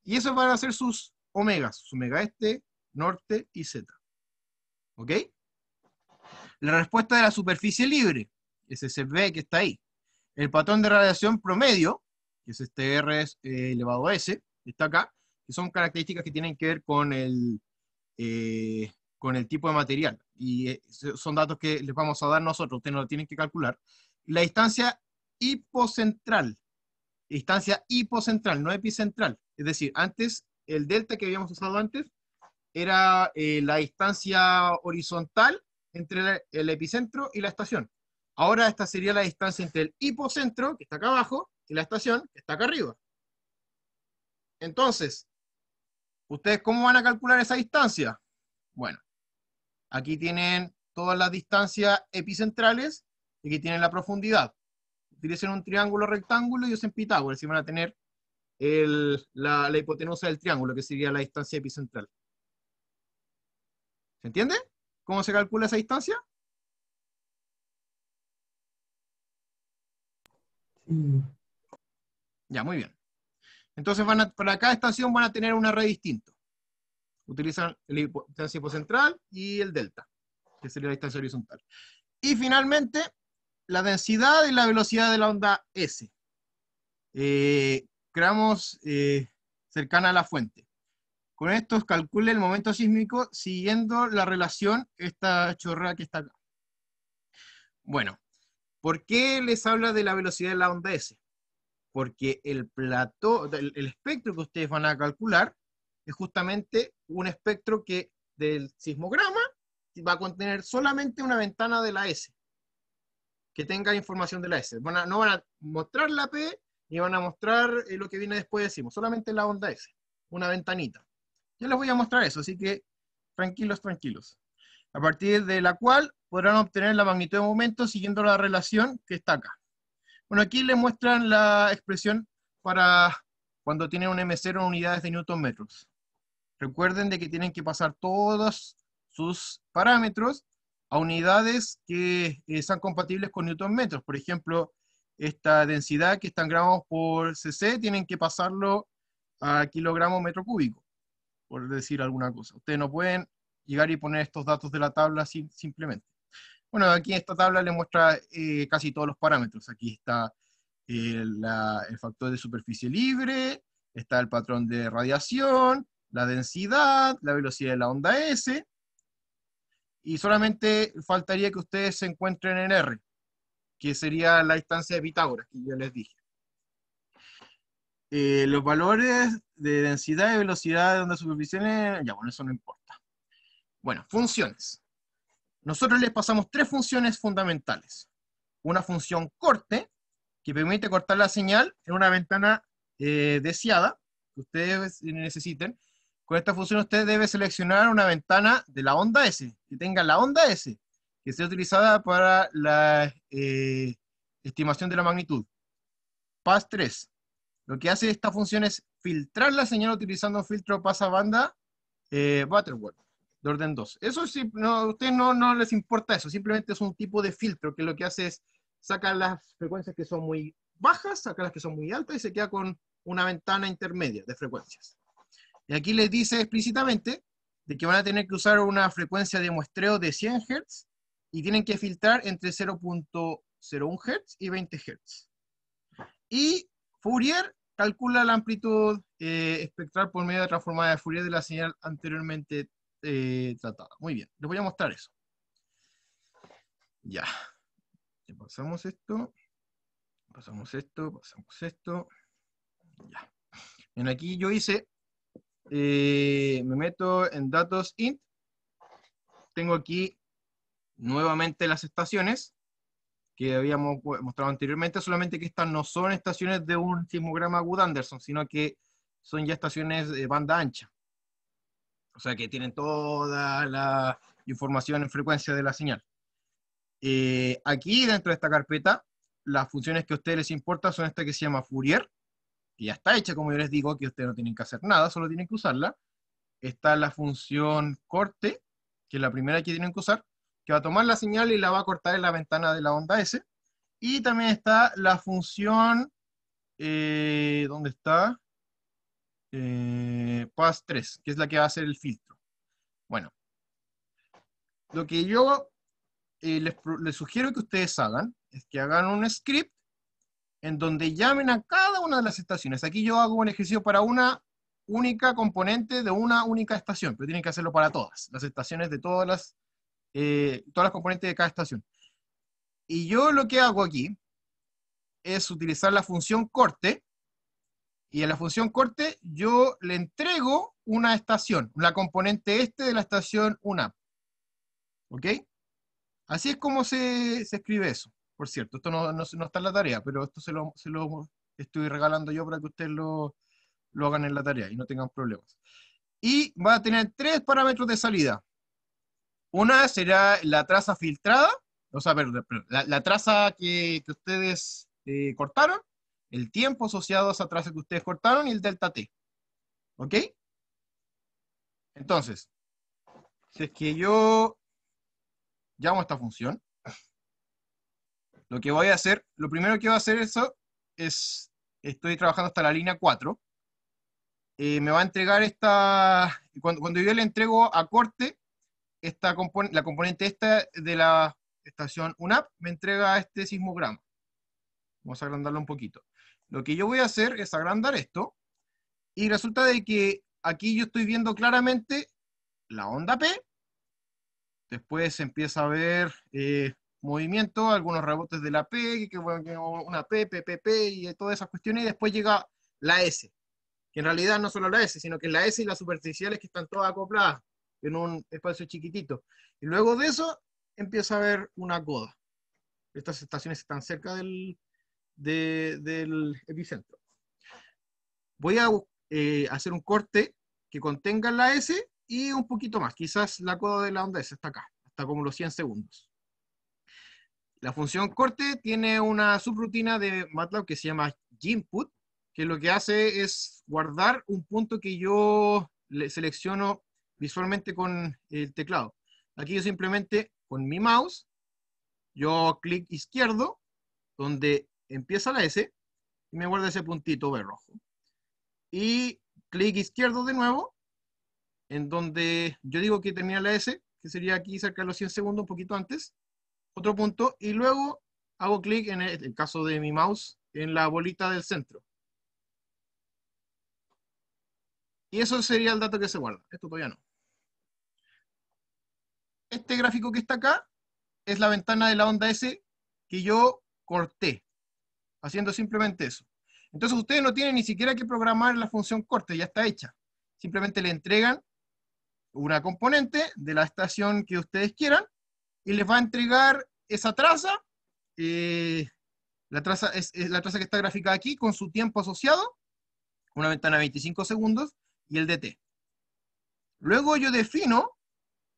Speaker 1: Y eso van a ser sus omegas, su omega este, norte y z. ¿Ok? La respuesta de la superficie libre, ese CB que está ahí. El patrón de radiación promedio, que es este R eh, elevado a S, está acá, que son características que tienen que ver con el, eh, con el tipo de material. Y eh, son datos que les vamos a dar nosotros, ustedes no lo tienen que calcular. La distancia hipocentral, distancia hipocentral, no epicentral. Es decir, antes, el delta que habíamos usado antes era la distancia horizontal entre el epicentro y la estación. Ahora esta sería la distancia entre el hipocentro, que está acá abajo, la estación está acá arriba. Entonces, ¿ustedes cómo van a calcular esa distancia? Bueno, aquí tienen todas las distancias epicentrales y aquí tienen la profundidad. Utilicen un triángulo rectángulo y usen Pitágoras, y van a tener la, hipotenusa del triángulo, que sería la distancia epicentral. ¿Se entiende? ¿Cómo se calcula esa distancia? Ya, muy bien. Entonces, van para cada estación van a tener una red distinto. Utilizan la distancia hipocentral y el delta, que sería la distancia horizontal. Y finalmente, la densidad y la velocidad de la onda S. Eh, creamos eh, cercana a la fuente. Con esto calcule el momento sísmico siguiendo la relación esta chorra que está acá. Bueno, ¿por qué les habla de la velocidad de la onda S? porque el el, espectro que ustedes van a calcular es justamente un espectro que del sismograma va a contener solamente una ventana de la S, que tenga información de la S. no van a mostrar la P ni van a mostrar eh, lo que viene después de Simo. solamente la onda S, una ventanita. Yo les voy a mostrar eso, así que tranquilos, tranquilos. A partir de la cual podrán obtener la magnitud de momento siguiendo la relación que está acá. Bueno, aquí le muestran la expresión para cuando tienen un M0 en unidades de newton metros. Recuerden de que tienen que pasar todos sus parámetros a unidades que eh, sean compatibles con newton metros. Por ejemplo, esta densidad que está en gramos por cc, tienen que pasarlo a kilogramos metro cúbico, por decir alguna cosa. Ustedes no pueden llegar y poner estos datos de la tabla simplemente. Bueno, aquí en esta tabla le muestra eh, casi todos los parámetros. Aquí está eh, el, factor de superficie libre, está el patrón de radiación, la densidad, la velocidad de la onda S, y solamente faltaría que ustedes se encuentren en R, que sería la distancia de Pitágoras, que yo les dije. Eh, los valores de densidad y velocidad de onda superficial, ya bueno, eso no importa. Bueno, funciones. Nosotros les pasamos tres funciones fundamentales. Una función corte, que permite cortar la señal en una ventana eh, deseada, que ustedes necesiten. Con esta función usted debe seleccionar una ventana de la onda S, que tenga la onda S, que sea utilizada para la eh, estimación de la magnitud. PAS 3. Lo que hace esta función es filtrar la señal utilizando un filtro pasabanda eh, Butterworth de orden 2. Eso sí, no, a ustedes no, no les importa eso, simplemente es un tipo de filtro que lo que hace es sacar las frecuencias que son muy bajas, sacar las que son muy altas y se queda con una ventana intermedia de frecuencias. Y aquí les dice explícitamente de que van a tener que usar una frecuencia de muestreo de 100 Hz y tienen que filtrar entre 0.01 Hz y 20 Hz. Y Fourier calcula la amplitud eh, espectral por medio de la transformada de Fourier de la señal anteriormente eh, tratada. Muy bien, les voy a mostrar eso. Ya. Pasamos esto, pasamos esto, pasamos esto. Ya. aquí yo hice, eh, me meto en datos int. Tengo aquí nuevamente las estaciones que habíamos mostrado anteriormente, solamente que estas no son estaciones de un sismograma Wood-Anderson, sino que son ya estaciones de banda ancha o sea que tienen toda la información en frecuencia de la señal. Eh, aquí dentro de esta carpeta, las funciones que a ustedes les importan son esta que se llama Fourier, que ya está hecha, como yo les digo, que ustedes no tienen que hacer nada, solo tienen que usarla. Está la función corte, que es la primera que tienen que usar, que va a tomar la señal y la va a cortar en la ventana de la onda S. Y también está la función, eh, ¿dónde está? Eh, PAS3, que es la que va a hacer el filtro. Bueno, lo que yo eh, les, sugiero que ustedes hagan es que hagan un script en donde llamen a cada una de las estaciones. Aquí yo hago un ejercicio para una única componente de una única estación, pero tienen que hacerlo para todas, las estaciones de todas las, eh, todas las componentes de cada estación. Y yo lo que hago aquí es utilizar la función corte, y a la función corte yo le entrego una estación, la componente este de la estación UNAP. ¿Ok? Así es como se, escribe eso. Por cierto, esto no, está en la tarea, pero esto se lo, se estoy regalando yo para que ustedes lo, lo hagan en la tarea y no tengan problemas. Y va a tener tres parámetros de salida. Una será la traza filtrada, o sea, la, la traza que, ustedes eh, cortaron, el tiempo asociado a esa traza que ustedes cortaron y el delta t. ¿Ok? Entonces, si es que yo llamo a esta función, lo que voy a hacer, lo primero que voy a hacer eso es, estoy trabajando hasta la línea 4, eh, me va a entregar esta, cuando, yo le entrego a corte, esta la componente esta de la estación UNAP me entrega este sismograma. Vamos a agrandarlo un poquito. Lo que yo voy a hacer es agrandar esto y resulta de que aquí yo estoy viendo claramente la onda P. Después empieza a ver eh, movimiento, algunos rebotes de la P, que una P, P, P, P y todas esas cuestiones. Y después llega la S, que en realidad no solo la S, sino que la S y las superficiales que están todas acopladas en un espacio chiquitito. Y luego de eso empieza a haber una coda. Estas estaciones están cerca del, del epicentro. Voy a eh, hacer un corte que contenga la S y un poquito más. Quizás la coda de la onda S está acá, hasta como los 100 segundos. La función corte tiene una subrutina de MATLAB que se llama input que lo que hace es guardar un punto que yo le selecciono visualmente con el teclado. Aquí yo simplemente con mi mouse, yo clic izquierdo, donde empieza la S y me guarda ese puntito de rojo. Y clic izquierdo de nuevo, en donde yo digo que tenía la S, que sería aquí cerca de los 100 segundos, un poquito antes, otro punto, y luego hago clic en el caso de mi mouse, en la bolita del centro. Y eso sería el dato que se guarda. Esto todavía no. Este gráfico que está acá es la ventana de la onda S que yo corté haciendo simplemente eso. Entonces ustedes no tienen ni siquiera que programar la función corte, ya está hecha. Simplemente le entregan una componente de la estación que ustedes quieran y les va a entregar esa traza, eh, la traza la traza que está graficada aquí con su tiempo asociado, una ventana de 25 segundos y el DT. Luego yo defino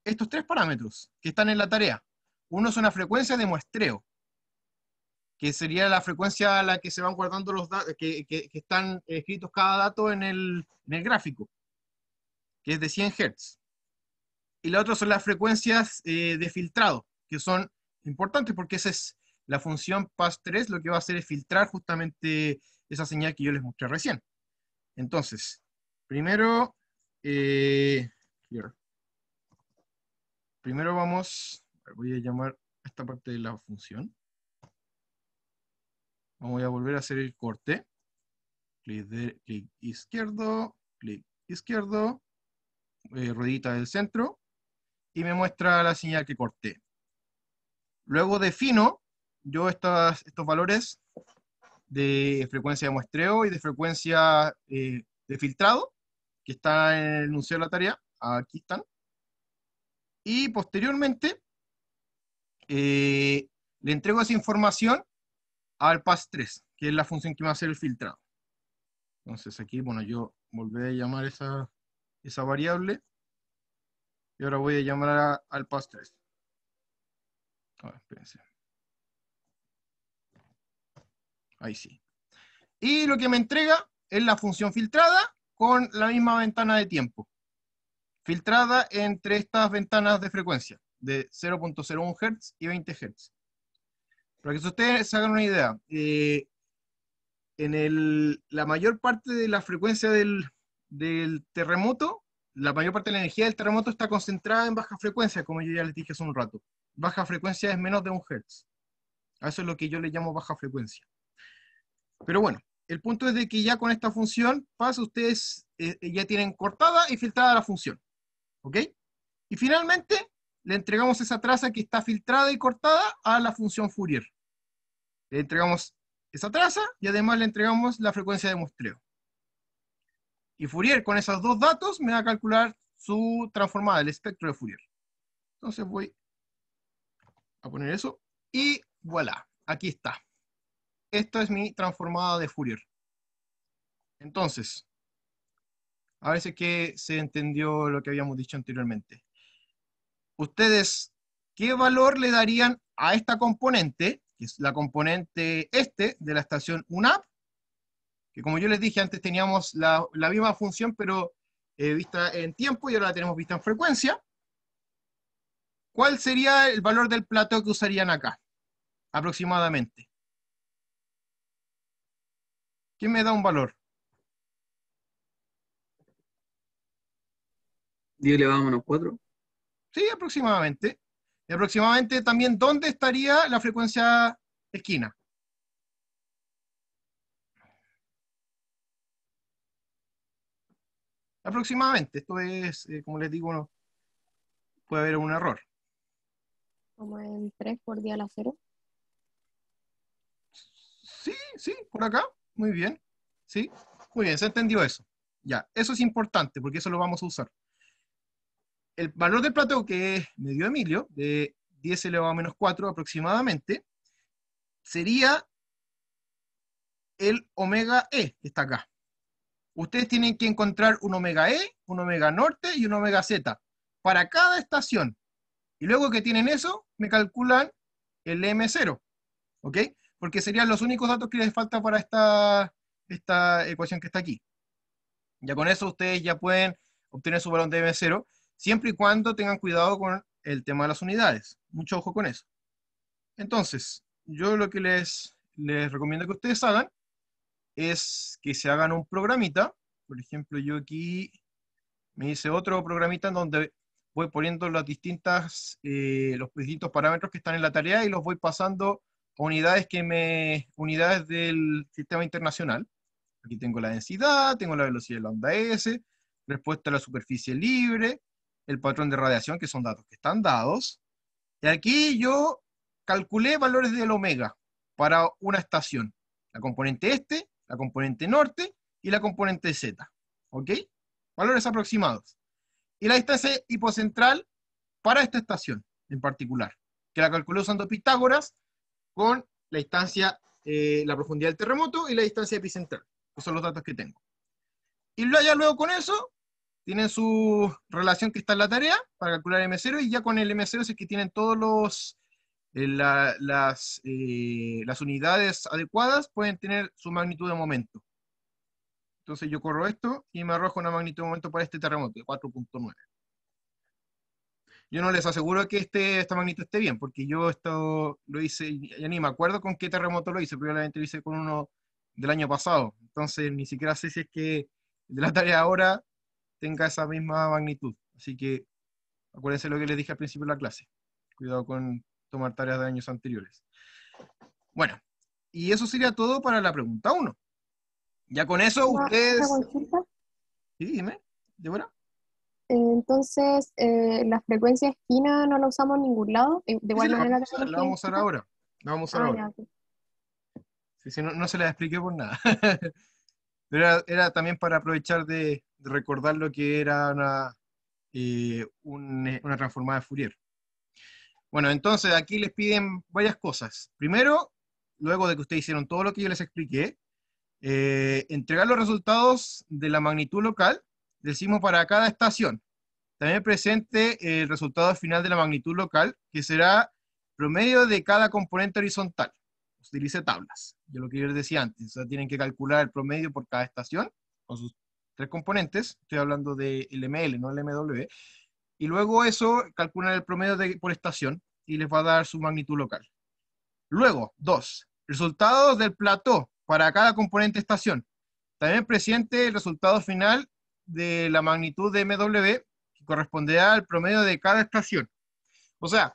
Speaker 1: estos tres parámetros que están en la tarea. Uno es una frecuencia de muestreo, que sería la frecuencia a la que se van guardando los datos, que, están escritos cada dato en el, gráfico, que es de 100 Hz. Y la otra son las frecuencias eh, de filtrado, que son importantes porque esa es la función PAS3, lo que va a hacer es filtrar justamente esa señal que yo les mostré recién. Entonces, primero, eh, primero vamos, voy a llamar a esta parte de la función. Voy a volver a hacer el corte. Clic, izquierdo, clic izquierdo, eh, ruedita del centro, y me muestra la señal que corté. Luego defino yo estos valores de frecuencia de muestreo y de frecuencia eh, de filtrado, que está en el enunciado de la tarea, aquí están. Y posteriormente, eh, le entrego esa información al 3, que es la función que va a hacer el filtrado. Entonces aquí, bueno, yo volví a llamar esa, variable y ahora voy a llamar a, al pass 3. A ver, espérense. Ahí sí. Y lo que me entrega es la función filtrada con la misma ventana de tiempo. Filtrada entre estas ventanas de frecuencia de 0.01 Hz y 20 Hz. Para que ustedes se hagan una idea, eh, en la mayor parte de la frecuencia del, terremoto, la mayor parte de la energía del terremoto está concentrada en baja frecuencia, como yo ya les dije hace un rato. Baja frecuencia es menos de un hertz. eso es lo que yo le llamo baja frecuencia. Pero bueno, el punto es de que ya con esta función pasa, ustedes eh, ya tienen cortada y filtrada la función. ¿Ok? Y finalmente, le entregamos esa traza que está filtrada y cortada a la función Fourier. Le entregamos esa traza y además le entregamos la frecuencia de muestreo. Y Fourier con esos dos datos me va a calcular su transformada, el espectro de Fourier. Entonces voy a poner eso y voilà, aquí está. Esto es mi transformada de Fourier. Entonces, a ver si que se entendió lo que habíamos dicho anteriormente. Ustedes, ¿qué valor le darían a esta componente que es la componente este de la estación UNAP, que como yo les dije antes teníamos la, misma función, pero eh, vista en tiempo y ahora la tenemos vista en frecuencia. ¿Cuál sería el valor del plato que usarían acá? Aproximadamente. ¿Quién me da un valor?
Speaker 2: ¿10 elevado a menos 4?
Speaker 1: Sí, aproximadamente. Y aproximadamente también, ¿dónde estaría la frecuencia esquina? Aproximadamente, esto es, eh, como les digo, puede haber un error. ¿Como en 3 por día a la 0? Sí, sí, por acá, muy bien. Sí, muy bien, se entendió eso. Ya, eso es importante porque eso lo vamos a usar el valor del plato que es medio Emilio, de 10 elevado a menos 4 aproximadamente, sería el omega E, que está acá. Ustedes tienen que encontrar un omega E, un omega norte y un omega Z para cada estación. Y luego que tienen eso, me calculan el M0, ¿ok? Porque serían los únicos datos que les falta para esta, esta ecuación que está aquí. Ya con eso ustedes ya pueden obtener su valor de M0 siempre y cuando tengan cuidado con el tema de las unidades. Mucho ojo con eso. Entonces, yo lo que les, recomiendo que ustedes hagan es que se hagan un programita. Por ejemplo, yo aquí me hice otro programita en donde voy poniendo las distintas, eh, los distintos parámetros que están en la tarea y los voy pasando a unidades, que me, unidades del sistema internacional. Aquí tengo la densidad, tengo la velocidad de la onda S, respuesta a la superficie libre, el patrón de radiación, que son datos que están dados. Y aquí yo calculé valores del omega para una estación. La componente este, la componente norte y la componente z. ¿Ok? Valores aproximados. Y la distancia hipocentral para esta estación en particular, que la calculé usando Pitágoras con la distancia, eh, la profundidad del terremoto y la distancia epicentral, Esos son los datos que tengo. Y ya luego con eso tienen su relación que está en la tarea para calcular M0 y ya con el M0 es que tienen todos los eh, las, eh, las unidades adecuadas pueden tener su magnitud de momento. Entonces yo corro esto y me arrojo una magnitud de momento para este terremoto de 4.9. Yo no les aseguro que este, esta magnitud esté bien, porque yo esto lo hice, ya ni me acuerdo con qué terremoto lo hice, probablemente lo hice con uno del año pasado. Entonces ni siquiera sé si es que de la tarea ahora tenga esa misma magnitud. Así que acuérdense lo que les dije al principio de la clase. Cuidado con tomar tareas de años anteriores. Bueno, y eso sería todo para la pregunta 1. Ya con eso ustedes... Sí, dime, Débora. Entonces, eh, la frecuencia esquina no la usamos en ningún lado. Eh, de igual manera vamos, la a usar ahora. La vamos a usar ah, ahora. no, se la expliqué por nada. Pero era, también para aprovechar de recordar lo que era eh, eh, una, transformada de Fourier. Bueno, entonces aquí les piden varias cosas. Primero, luego de que ustedes hicieron todo lo que yo les expliqué, eh, entregar los resultados de la magnitud local, decimos para cada estación. También presente el resultado final de la magnitud local, que será promedio de cada componente horizontal. Utilice tablas, de lo que yo les decía antes. O sea, tienen que calcular el promedio por cada estación con sus tres componentes, estoy hablando del ML, no MW. y luego eso calcula el promedio de, por estación y les va a dar su magnitud local. Luego, dos, resultados del plató para cada componente estación. También presente el resultado final de la magnitud de MW que corresponderá al promedio de cada estación. O sea,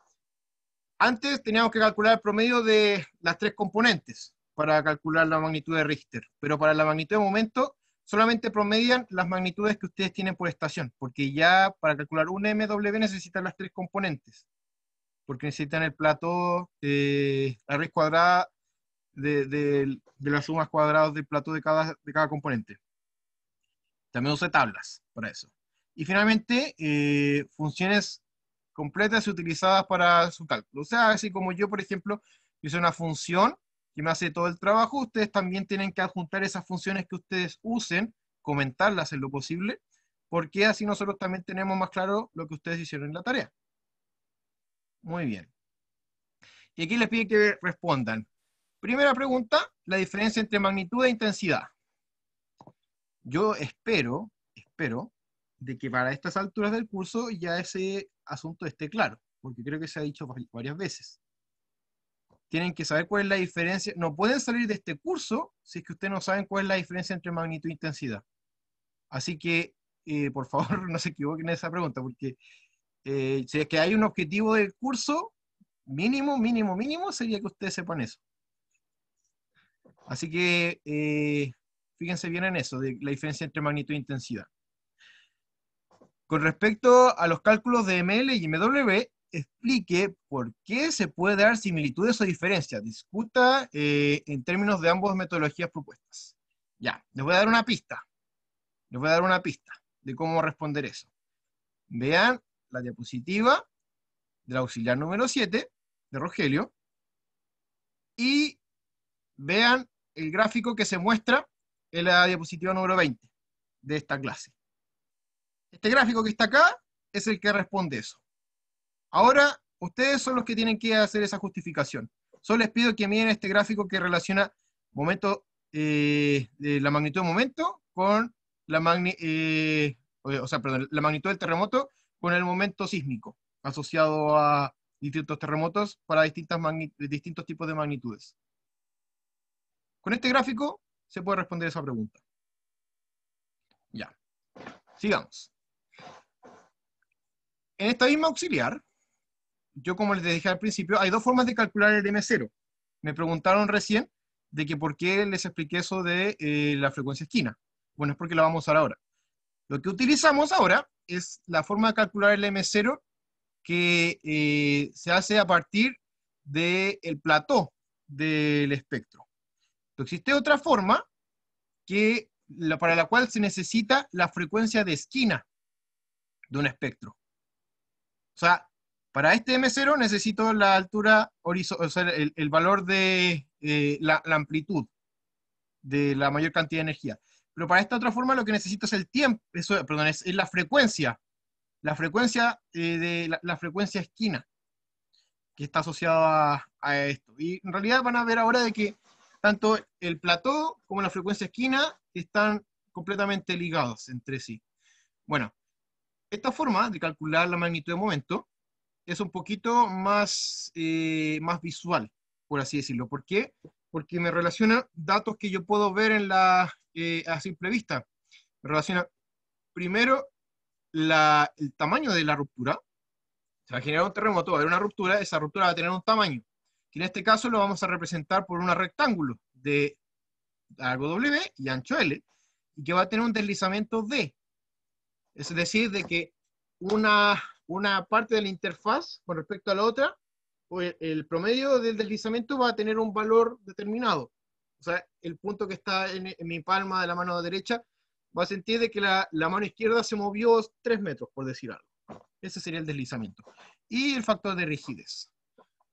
Speaker 1: antes teníamos que calcular el promedio de las tres componentes para calcular la magnitud de Richter, pero para la magnitud de momento solamente promedian las magnitudes que ustedes tienen por estación, porque ya para calcular un MW necesitan las tres componentes, porque necesitan el plato, la eh, raíz cuadrada de, las sumas cuadradas del plato de cada, de cada componente. También usé tablas para eso. Y finalmente, eh, funciones completas y utilizadas para su cálculo. O sea, así como yo, por ejemplo, hice una función que me hace todo el trabajo, ustedes también tienen que adjuntar esas funciones que ustedes usen, comentarlas en lo posible, porque así nosotros también tenemos más claro lo que ustedes hicieron en la tarea. Muy bien. Y aquí les pide que respondan. Primera pregunta, la diferencia entre magnitud e intensidad. Yo espero, espero, de que para estas alturas del curso ya ese asunto esté claro, porque creo que se ha dicho varias veces tienen que saber cuál es la diferencia. No pueden salir de este curso si es que ustedes no saben cuál es la diferencia entre magnitud e intensidad. Así que, eh, por favor, no se equivoquen en esa pregunta, porque eh, si es que hay un objetivo del curso, mínimo, mínimo, mínimo, sería que ustedes sepan eso. Así que, eh, fíjense bien en eso, de la diferencia entre magnitud e intensidad. Con respecto a los cálculos de ML y MW, explique por qué se puede dar similitudes o diferencias. Discuta eh, en términos de ambas metodologías propuestas. Ya, les voy a dar una pista. Les voy a dar una pista de cómo responder eso. Vean la diapositiva del auxiliar número 7 de Rogelio y vean el gráfico que se muestra en la diapositiva número 20 de esta clase. Este gráfico que está acá es el que responde eso. Ahora, ustedes son los que tienen que hacer esa justificación. Solo les pido que miren este gráfico que relaciona momento, eh, de la magnitud momento con la, eh, la magnitud del terremoto con el momento sísmico asociado a distintos terremotos para distintas distintos tipos de magnitudes. Con este gráfico se puede responder esa pregunta. Ya. Sigamos. En esta misma auxiliar, yo como les dije al principio, hay dos formas de calcular el M0. Me preguntaron recién de que por qué les expliqué eso de eh, la frecuencia esquina. Bueno, es porque la vamos a usar ahora. Lo que utilizamos ahora es la forma de calcular el M0 que eh, se hace a partir del el plató del espectro. existe otra forma que, para la cual se necesita la frecuencia de esquina de un espectro. O sea, para este M0 necesito la altura o sea, el, valor de eh, la, amplitud de la mayor cantidad de energía. Pero para esta otra forma lo que necesito es el tiempo, eso, perdón, es, la frecuencia, la frecuencia eh, de la, frecuencia esquina que está asociada a, esto. Y en realidad van a ver ahora de que tanto el plató como la frecuencia esquina están completamente ligados entre sí. Bueno, esta forma de calcular la magnitud de momento es un poquito más, eh, más visual, por así decirlo. ¿Por qué? Porque me relaciona datos que yo puedo ver en la, eh, a simple vista. Me relaciona primero el tamaño de la ruptura. Se va a generar un terremoto, va a haber una ruptura, esa ruptura va a tener un tamaño, que en este caso lo vamos a representar por un rectángulo de algo W y ancho L, y que va a tener un deslizamiento D. Es decir, de que una una parte de la interfaz con respecto a la otra, pues, el promedio del deslizamiento va a tener un valor determinado. O sea, el punto que está en, mi palma de la mano derecha va a sentir de que la, mano izquierda se movió 3 metros, por decir algo. Ese sería el deslizamiento. Y el factor de rigidez.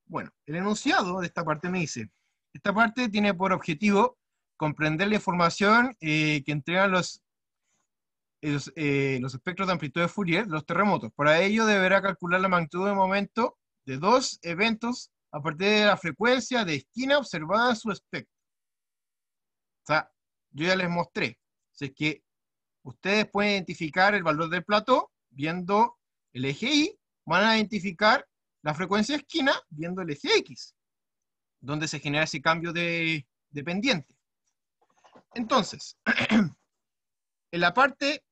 Speaker 1: Bueno, el enunciado de esta parte me dice, esta parte tiene por objetivo comprender la información eh, que entregan los eh, los espectros de amplitud de Fourier los terremotos. Para ello deberá calcular la magnitud de momento de dos eventos a partir de la frecuencia de esquina observada en su espectro. O sea, yo ya les mostré. Así es que ustedes pueden identificar el valor del plató viendo el eje Y, van a identificar la frecuencia de esquina viendo el eje X, donde se genera ese cambio de, de pendiente. Entonces, en la parte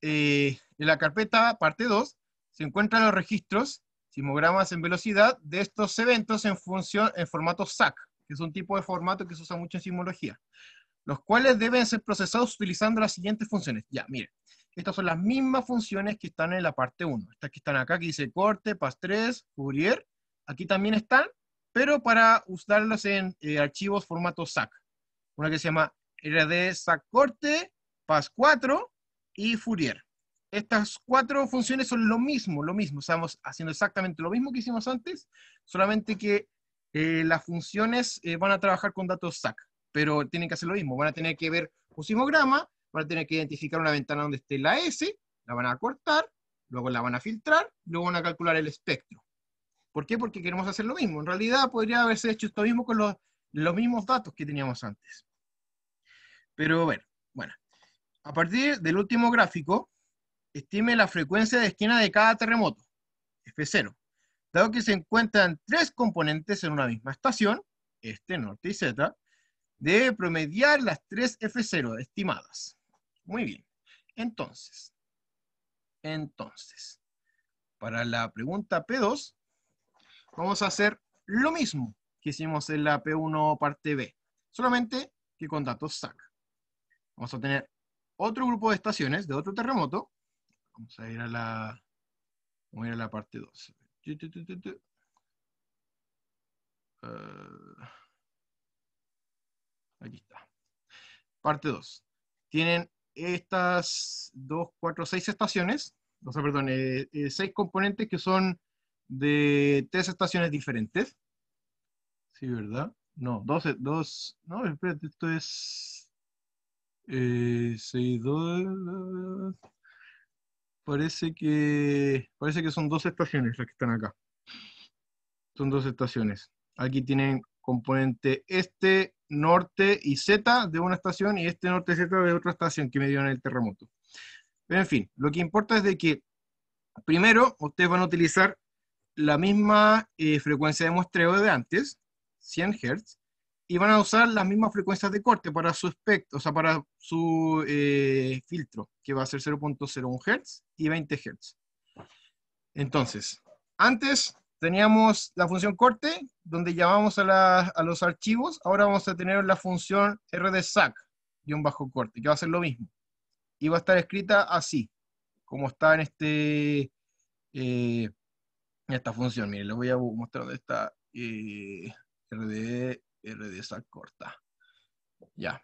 Speaker 1: eh, en la carpeta parte 2 se encuentran los registros, simogramas en velocidad, de estos eventos en, función, en formato SAC, que es un tipo de formato que se usa mucho en simología los cuales deben ser procesados utilizando las siguientes funciones. Ya, miren, estas son las mismas funciones que están en la parte 1. Estas que están acá, que dice corte, pas 3, Fourier, aquí también están, pero para usarlas en eh, archivos formato SAC. Una que se llama RD SAC corte, pas 4, y Fourier. Estas cuatro funciones son lo mismo, lo mismo. Estamos haciendo exactamente lo mismo que hicimos antes, solamente que eh, las funciones eh, van a trabajar con datos SAC, pero tienen que hacer lo mismo. Van a tener que ver un simograma, van a tener que identificar una ventana donde esté la S, la van a cortar, luego la van a filtrar, luego van a calcular el espectro. ¿Por qué? Porque queremos hacer lo mismo. En realidad podría haberse hecho esto mismo con los, los mismos datos que teníamos antes. Pero ver, a partir del último gráfico, estime la frecuencia de esquina de cada terremoto, F0. Dado que se encuentran tres componentes en una misma estación, este, norte y Z, debe promediar las tres F0 estimadas. Muy bien. Entonces, entonces, para la pregunta P2, vamos a hacer lo mismo que hicimos en la P1 parte B, solamente que con datos SAC. Vamos a tener otro grupo de estaciones de otro terremoto. Vamos a ir a la, vamos a ir a la parte 2. Ah, aquí está. Parte 2. Tienen estas 2, 4, 6 estaciones, o sea, perdón, 6 eh, eh, componentes que son de tres estaciones diferentes. Sí, ¿verdad? No, 12, 2, no, espérate, esto es eh, Parece que, parece que son dos estaciones las que están acá. Son dos estaciones. Aquí tienen componente este, norte y Z de una estación y este norte y Z de otra estación que me dio en el terremoto. Pero en fin, lo que importa es de que primero ustedes van a utilizar la misma eh, frecuencia de muestreo de antes, 100 Hz, y van a usar las mismas frecuencias de corte para su espectro, o sea, para su eh, filtro, que va a ser 0.01 Hz y 20 Hz. Entonces, antes teníamos la función corte, donde llamamos a, los archivos, ahora vamos a tener la función rdsac, un bajo corte, que va a ser lo mismo. Y va a estar escrita así, como está en este... Eh, esta función, miren, les voy a mostrar dónde está eh, rd R de esa corta. Ya.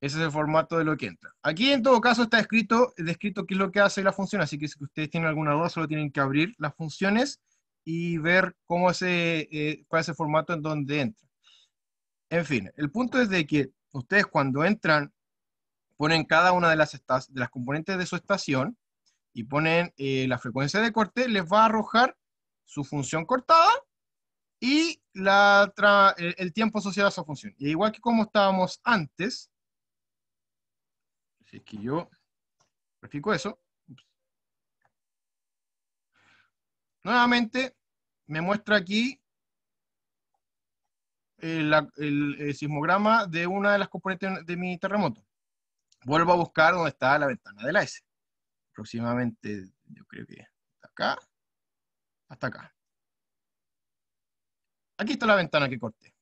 Speaker 1: Ese es el formato de lo que entra. Aquí en todo caso está escrito, descrito qué es lo que hace la función, así que si ustedes tienen alguna duda, solo tienen que abrir las funciones y ver cómo eh, cuál es el formato en donde entra. En fin, el punto es de que ustedes cuando entran, ponen cada una de las, de las componentes de su estación y ponen eh, la frecuencia de corte, les va a arrojar su función cortada y el tiempo asociado a esa función. Y igual que como estábamos antes, si es que yo refico eso, nuevamente me muestra aquí el, sismograma de una de las componentes de mi terremoto. Vuelvo a buscar dónde está la ventana de la S. Aproximadamente, yo creo que hasta acá, hasta acá. Aquí está la ventana que corté,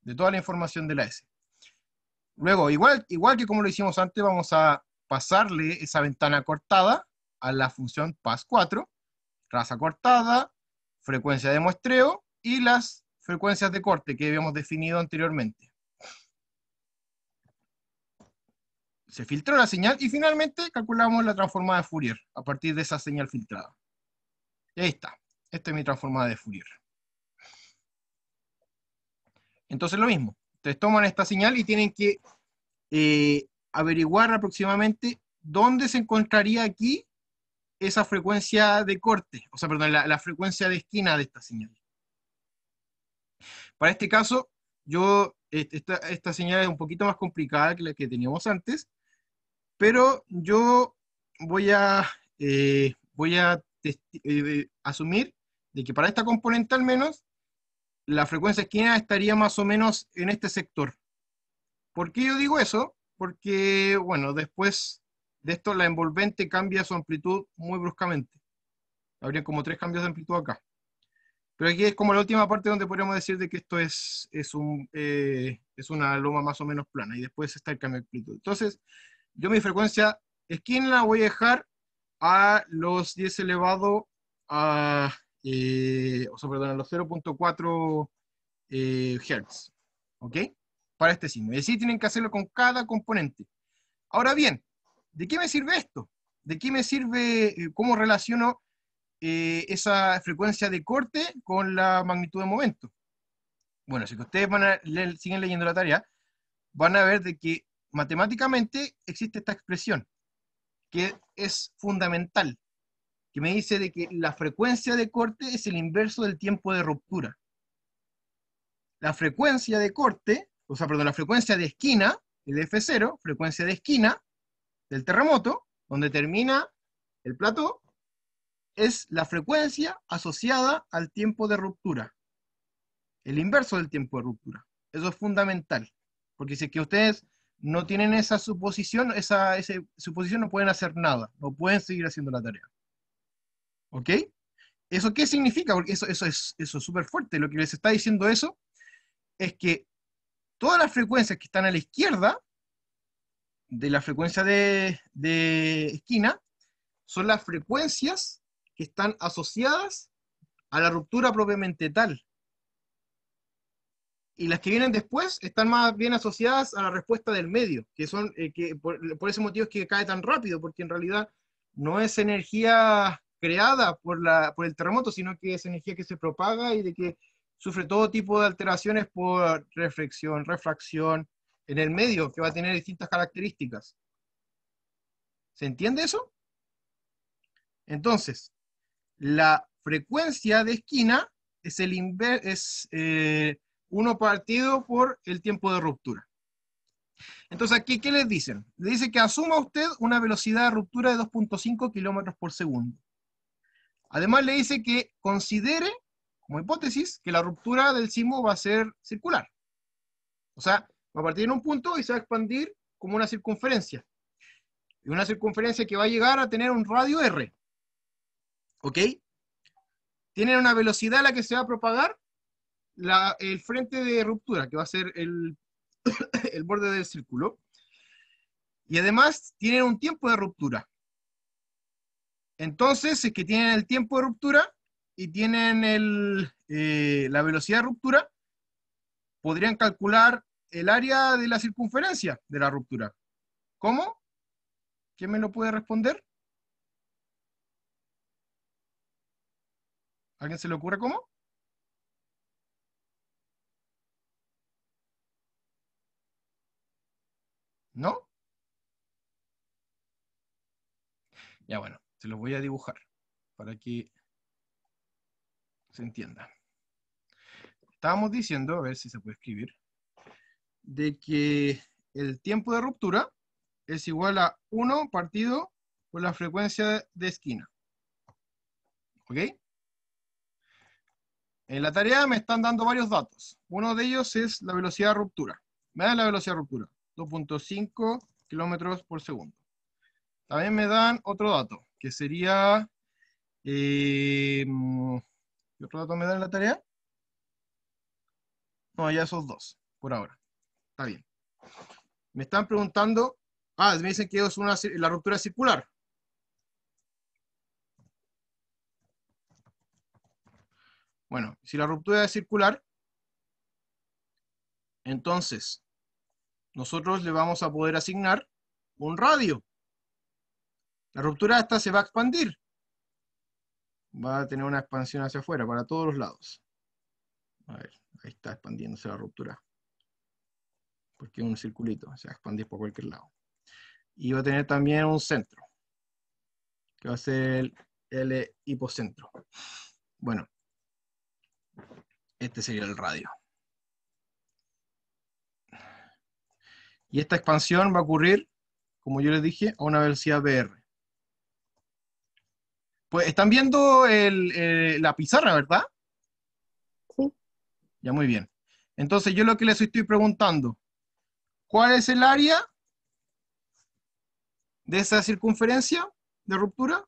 Speaker 1: de toda la información de la S. Luego, igual, igual que como lo hicimos antes, vamos a pasarle esa ventana cortada a la función PAS4, raza cortada, frecuencia de muestreo y las frecuencias de corte que habíamos definido anteriormente. Se filtró la señal y finalmente calculamos la transformada de Fourier a partir de esa señal filtrada. Y ahí está. Esta es mi transformada de Fourier. Entonces lo mismo. ustedes toman esta señal y tienen que eh, averiguar aproximadamente dónde se encontraría aquí esa frecuencia de corte, o sea, perdón, la, frecuencia de esquina de esta señal. Para este caso, yo, esta, señal es un poquito más complicada que la que teníamos antes, pero yo voy a, eh, voy a eh, asumir de que para esta componente al menos, la frecuencia esquina estaría más o menos en este sector. ¿Por qué yo digo eso? Porque, bueno, después de esto la envolvente cambia su amplitud muy bruscamente. Habría como tres cambios de amplitud acá. Pero aquí es como la última parte donde podríamos decir de que esto es, es, un, eh, es una loma más o menos plana y después está el cambio de amplitud. Entonces, yo mi frecuencia esquina la voy a dejar a los 10 elevado a eh, o sea, perdón, los 0.4 eh, Hz, ¿ok? Para este signo. Y así tienen que hacerlo con cada componente. Ahora bien, ¿de qué me sirve esto? ¿De qué me sirve, eh, cómo relaciono esa frecuencia de corte con la magnitud de momento? Bueno, si ustedes siguen leyendo la tarea, van a ver de que matemáticamente existe esta expresión, que es fundamental, que me dice de que la frecuencia de corte es el inverso del tiempo de ruptura. La frecuencia de corte, o sea, perdón, la frecuencia de esquina, el F0, frecuencia de esquina del terremoto, donde termina el plató, es la frecuencia asociada al tiempo de ruptura. El inverso del tiempo de ruptura. Eso es fundamental. Porque si es que ustedes no tienen esa suposición, esa suposición no pueden hacer nada, no pueden seguir haciendo la tarea. ¿Ok? ¿Eso qué significa? Porque eso, eso es eso súper fuerte. Lo que les está diciendo eso es que todas las frecuencias que están a la izquierda de la frecuencia de, de esquina son las frecuencias que están asociadas a la ruptura propiamente tal. Y las que vienen después están más bien asociadas a la respuesta del medio, que son, eh, que por, ese motivo es que cae tan rápido, porque en realidad no es energía creada por, por el terremoto, sino que es energía que se propaga y de que sufre todo tipo de alteraciones por reflexión, refracción en el medio, que va a tener distintas características. ¿Se entiende eso? Entonces, la frecuencia de esquina es, el eh, uno partido por el tiempo de ruptura. Entonces, aquí, ¿qué les dicen? Le dice que asuma usted una velocidad de ruptura de 2.5 kilómetros por segundo. Además le dice que considere como hipótesis que la ruptura del sismo va a ser circular. O sea, va a partir en un punto y se va a expandir como una circunferencia. Y una circunferencia que va a llegar a tener un radio R. ¿Ok? Tiene una velocidad a la que se va a propagar el frente de ruptura, que va a ser el, el borde del círculo. Y además tienen un tiempo de ruptura, entonces, es que tienen el tiempo de ruptura y tienen el, eh, la velocidad de ruptura, podrían calcular el área de la circunferencia de la ruptura. ¿Cómo? ¿Quién me lo puede responder? ¿Alguien se le ocurre cómo? ¿No? Ya bueno. Se los voy a dibujar para que se entienda. Estábamos diciendo, a ver si se puede escribir, de que el tiempo de ruptura es igual a 1 partido por la frecuencia de esquina. ¿Ok? En la tarea me están dando varios datos. Uno de ellos es la velocidad de ruptura. Me dan la velocidad de ruptura, 2.5 kilómetros por segundo. También me dan otro dato, que sería... Eh, mm, ¿Qué otro dato me dan la tarea? No, ya esos dos, por ahora. Está bien. Me están preguntando, ah, me dicen que es una, la ruptura circular. Bueno, si la ruptura es circular, entonces nosotros le vamos a poder asignar un radio. La ruptura esta se va a expandir. Va a tener una expansión hacia afuera, para todos los lados. A ver, ahí está expandiéndose la ruptura. Porque es un circulito, se va a expandir por cualquier lado. Y va a tener también un centro, que va a ser el, el hipocentro. Bueno, este sería el radio. Y esta expansión va a ocurrir, como yo les dije, a una velocidad VR. Pues están viendo eh, la pizarra, ¿verdad? Sí. Ya, muy bien. Entonces, yo lo que les estoy preguntando, ¿cuál es el área de esa circunferencia de ruptura?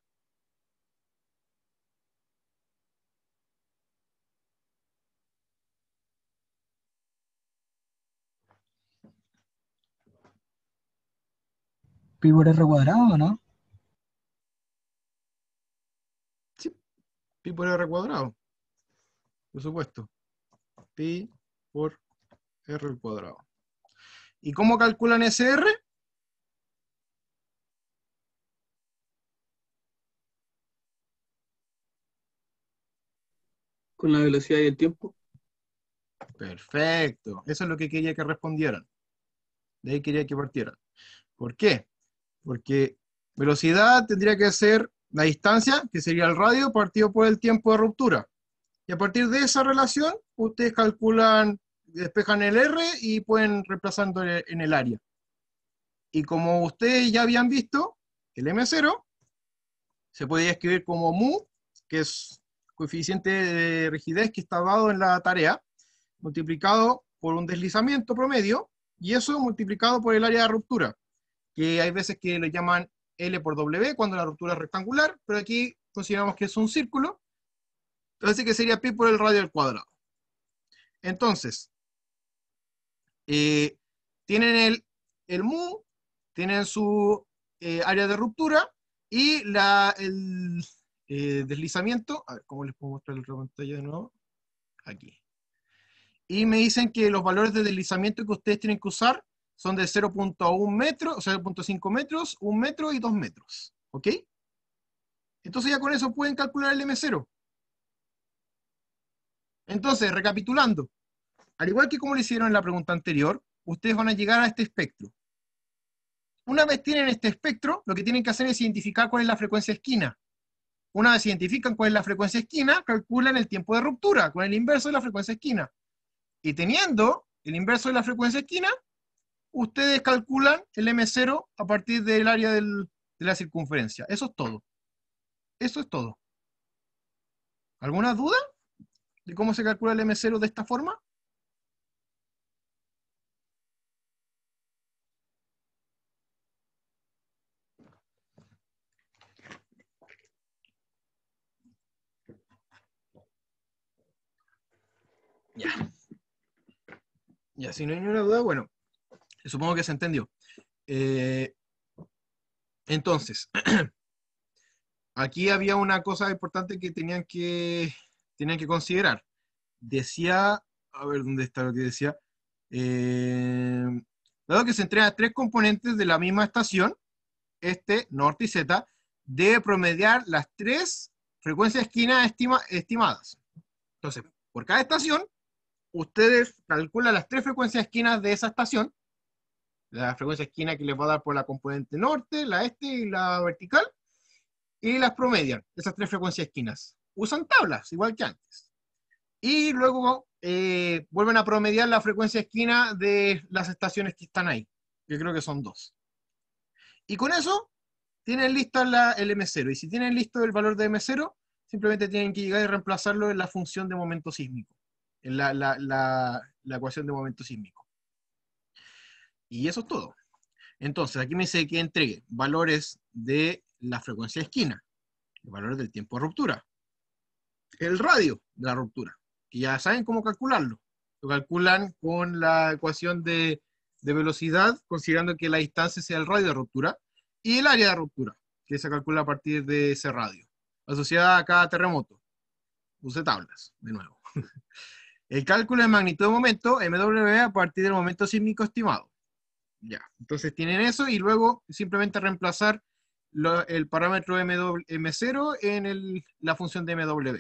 Speaker 1: Pi R cuadrado, ¿no? pi por r cuadrado. Por supuesto. Pi por r cuadrado. ¿Y cómo calculan ese r? Con la velocidad y el tiempo. Perfecto. Eso es lo que quería que respondieran. De ahí quería que partieran. ¿Por qué? Porque velocidad tendría que ser la distancia, que sería el radio, partido por el tiempo de ruptura. Y a partir de esa relación, ustedes calculan, despejan el R y pueden reemplazando en el área. Y como ustedes ya habían visto, el M0 se podía escribir como mu, que es coeficiente de rigidez que está dado en la tarea, multiplicado por un deslizamiento promedio, y eso multiplicado por el área de ruptura, que hay veces que le llaman L por W cuando la ruptura es rectangular, pero aquí consideramos que es un círculo, entonces que sería pi por el radio al cuadrado. Entonces, eh, tienen el, mu, tienen su eh, área de ruptura y la, el eh, deslizamiento, a ver, ¿cómo les puedo mostrar el pantalla de nuevo? Aquí. Y me dicen que los valores de deslizamiento que ustedes tienen que usar son de 0.1 metro, 0.5 metros, 1 metro y 2 metros. ¿Ok? Entonces ya con eso pueden calcular el M0. Entonces, recapitulando, al igual que como lo hicieron en la pregunta anterior, ustedes van a llegar a este espectro. Una vez tienen este espectro, lo que tienen que hacer es identificar cuál es la frecuencia esquina. Una vez identifican cuál es la frecuencia esquina, calculan el tiempo de ruptura con el inverso de la frecuencia esquina. Y teniendo el inverso de la frecuencia esquina, ustedes calculan el M0 a partir del área de la circunferencia. Eso es todo. Eso es todo. ¿Alguna duda de cómo se calcula el M0 de esta forma? Ya. Ya, si no hay ninguna duda, bueno, Supongo que se entendió. Eh, entonces, aquí había una cosa importante que tenían que, tenían que considerar. Decía, a ver dónde está lo que decía. Eh, dado que se entrega tres componentes de la misma estación, este, norte y Z, debe promediar las tres frecuencias esquinas estimadas. Entonces, por cada estación, ustedes calculan las tres frecuencias esquinas de esa estación la frecuencia esquina que les va a dar por la componente norte, la este y la vertical, y las promedian, esas tres frecuencias esquinas. Usan tablas, igual que antes. Y luego eh, vuelven a promediar la frecuencia esquina de las estaciones que están ahí, que creo que son dos. Y con eso tienen listo el M0. Y si tienen listo el valor de M0, simplemente tienen que llegar y reemplazarlo en la función de momento sísmico, en la, la, la ecuación de momento sísmico. Y eso es todo. Entonces, aquí me dice que entregue valores de la frecuencia de esquina, Valores del tiempo de ruptura, el radio de la ruptura, que ya saben cómo calcularlo. Lo calculan con la ecuación de, de velocidad, considerando que la distancia sea el radio de ruptura, y el área de ruptura, que se calcula a partir de ese radio, asociada a cada terremoto. Use tablas, de nuevo. El cálculo de magnitud de momento, MW, a partir del momento sísmico estimado. Ya, entonces tienen eso y luego simplemente reemplazar el parámetro M0 en la función de MW.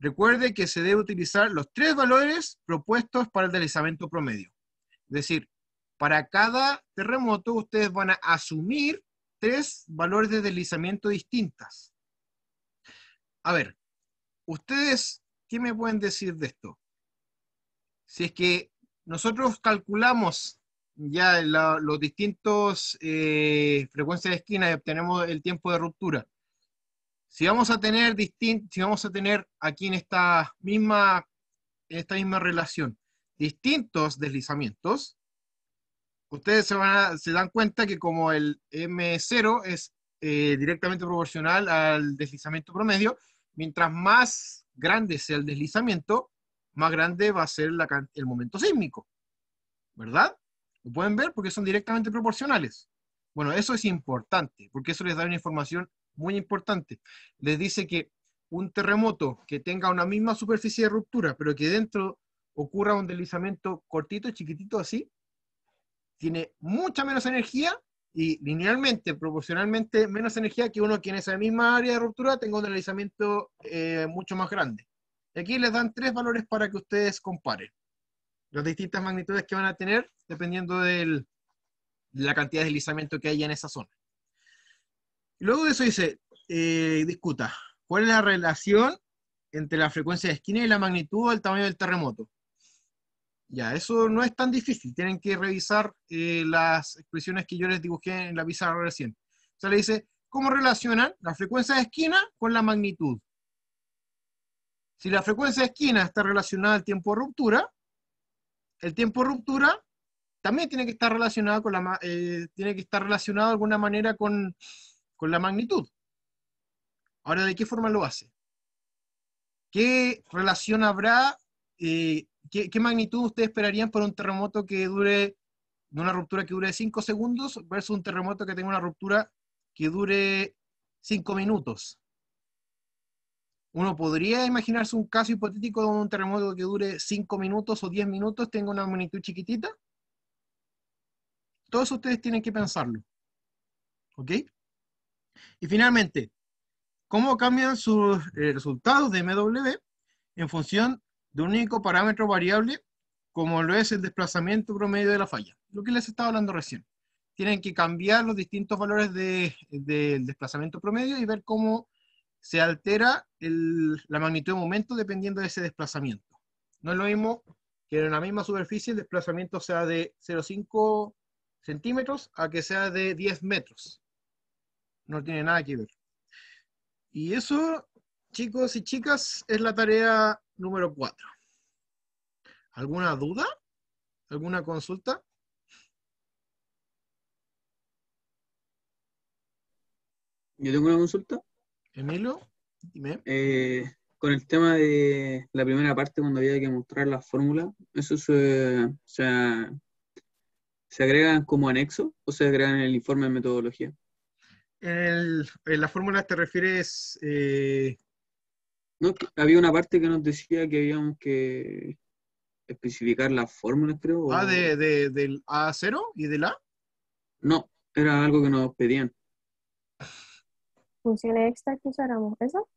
Speaker 1: Recuerde que se debe utilizar los tres valores propuestos para el deslizamiento promedio. Es decir, para cada terremoto ustedes van a asumir tres valores de deslizamiento distintas. A ver, ustedes, ¿qué me pueden decir de esto? Si es que nosotros calculamos ya los distintos eh, frecuencias de esquina y obtenemos el tiempo de ruptura. Si vamos a tener, distintos si vamos a tener aquí en esta, misma, esta misma relación distintos deslizamientos, ustedes se, van se dan cuenta que como el M0 es eh, directamente proporcional al deslizamiento promedio, mientras más grande sea el deslizamiento, más grande va a ser el momento sísmico, ¿verdad? Lo pueden ver porque son directamente proporcionales. Bueno, eso es importante, porque eso les da una información muy importante. Les dice que un terremoto que tenga una misma superficie de ruptura, pero que dentro ocurra un deslizamiento cortito, chiquitito, así, tiene mucha menos energía y linealmente, proporcionalmente, menos energía que uno que en esa misma área de ruptura tenga un deslizamiento eh, mucho más grande. aquí les dan tres valores para que ustedes comparen las distintas magnitudes que van a tener dependiendo de la cantidad de deslizamiento que haya en esa zona. Luego de eso dice, eh, discuta, ¿cuál es la relación entre la frecuencia de esquina y la magnitud o el tamaño del terremoto? Ya, eso no es tan difícil, tienen que revisar eh, las expresiones que yo les dibujé en la pizarra reciente. O sea, le dice, ¿cómo relacionan la frecuencia de esquina con la magnitud? Si la frecuencia de esquina está relacionada al tiempo de ruptura, el tiempo de ruptura también tiene que estar relacionado con la eh, tiene que estar relacionado de alguna manera con, la magnitud. Ahora, ¿de qué forma lo hace? ¿Qué relación habrá? Eh, ¿qué, magnitud ustedes esperarían por un terremoto que dure, una ruptura que dure 5 segundos versus un terremoto que tenga una ruptura que dure 5 minutos? Uno podría imaginarse un caso hipotético de un terremoto que dure 5 minutos o 10 minutos tenga una magnitud chiquitita. Todos ustedes tienen que pensarlo. ¿Ok? Y finalmente, ¿cómo cambian sus eh, resultados de MW en función de un único parámetro variable como lo es el desplazamiento promedio de la falla? Lo que les estaba hablando recién. Tienen que cambiar los distintos valores del desplazamiento promedio y ver cómo se altera la magnitud de momento dependiendo de ese desplazamiento. No es lo mismo que en la misma superficie el desplazamiento sea de 0,5 centímetros a que sea de 10 metros. No tiene nada que ver. Y eso, chicos y chicas, es la tarea número 4. ¿Alguna duda? ¿Alguna consulta?
Speaker 2: Yo tengo una consulta. Emilio, eh, con el tema de la primera parte, cuando había que mostrar las fórmulas, eso se, agregan como anexo o se agregan en el informe de metodología.
Speaker 1: en las fórmula te refieres. Eh, no,
Speaker 2: había una parte que nos decía que habíamos que especificar las fórmulas, creo. Ah,
Speaker 1: de, del A0 y del A?
Speaker 2: No, era algo que nos pedían
Speaker 1: funciones extra que usáramos, ¿eso?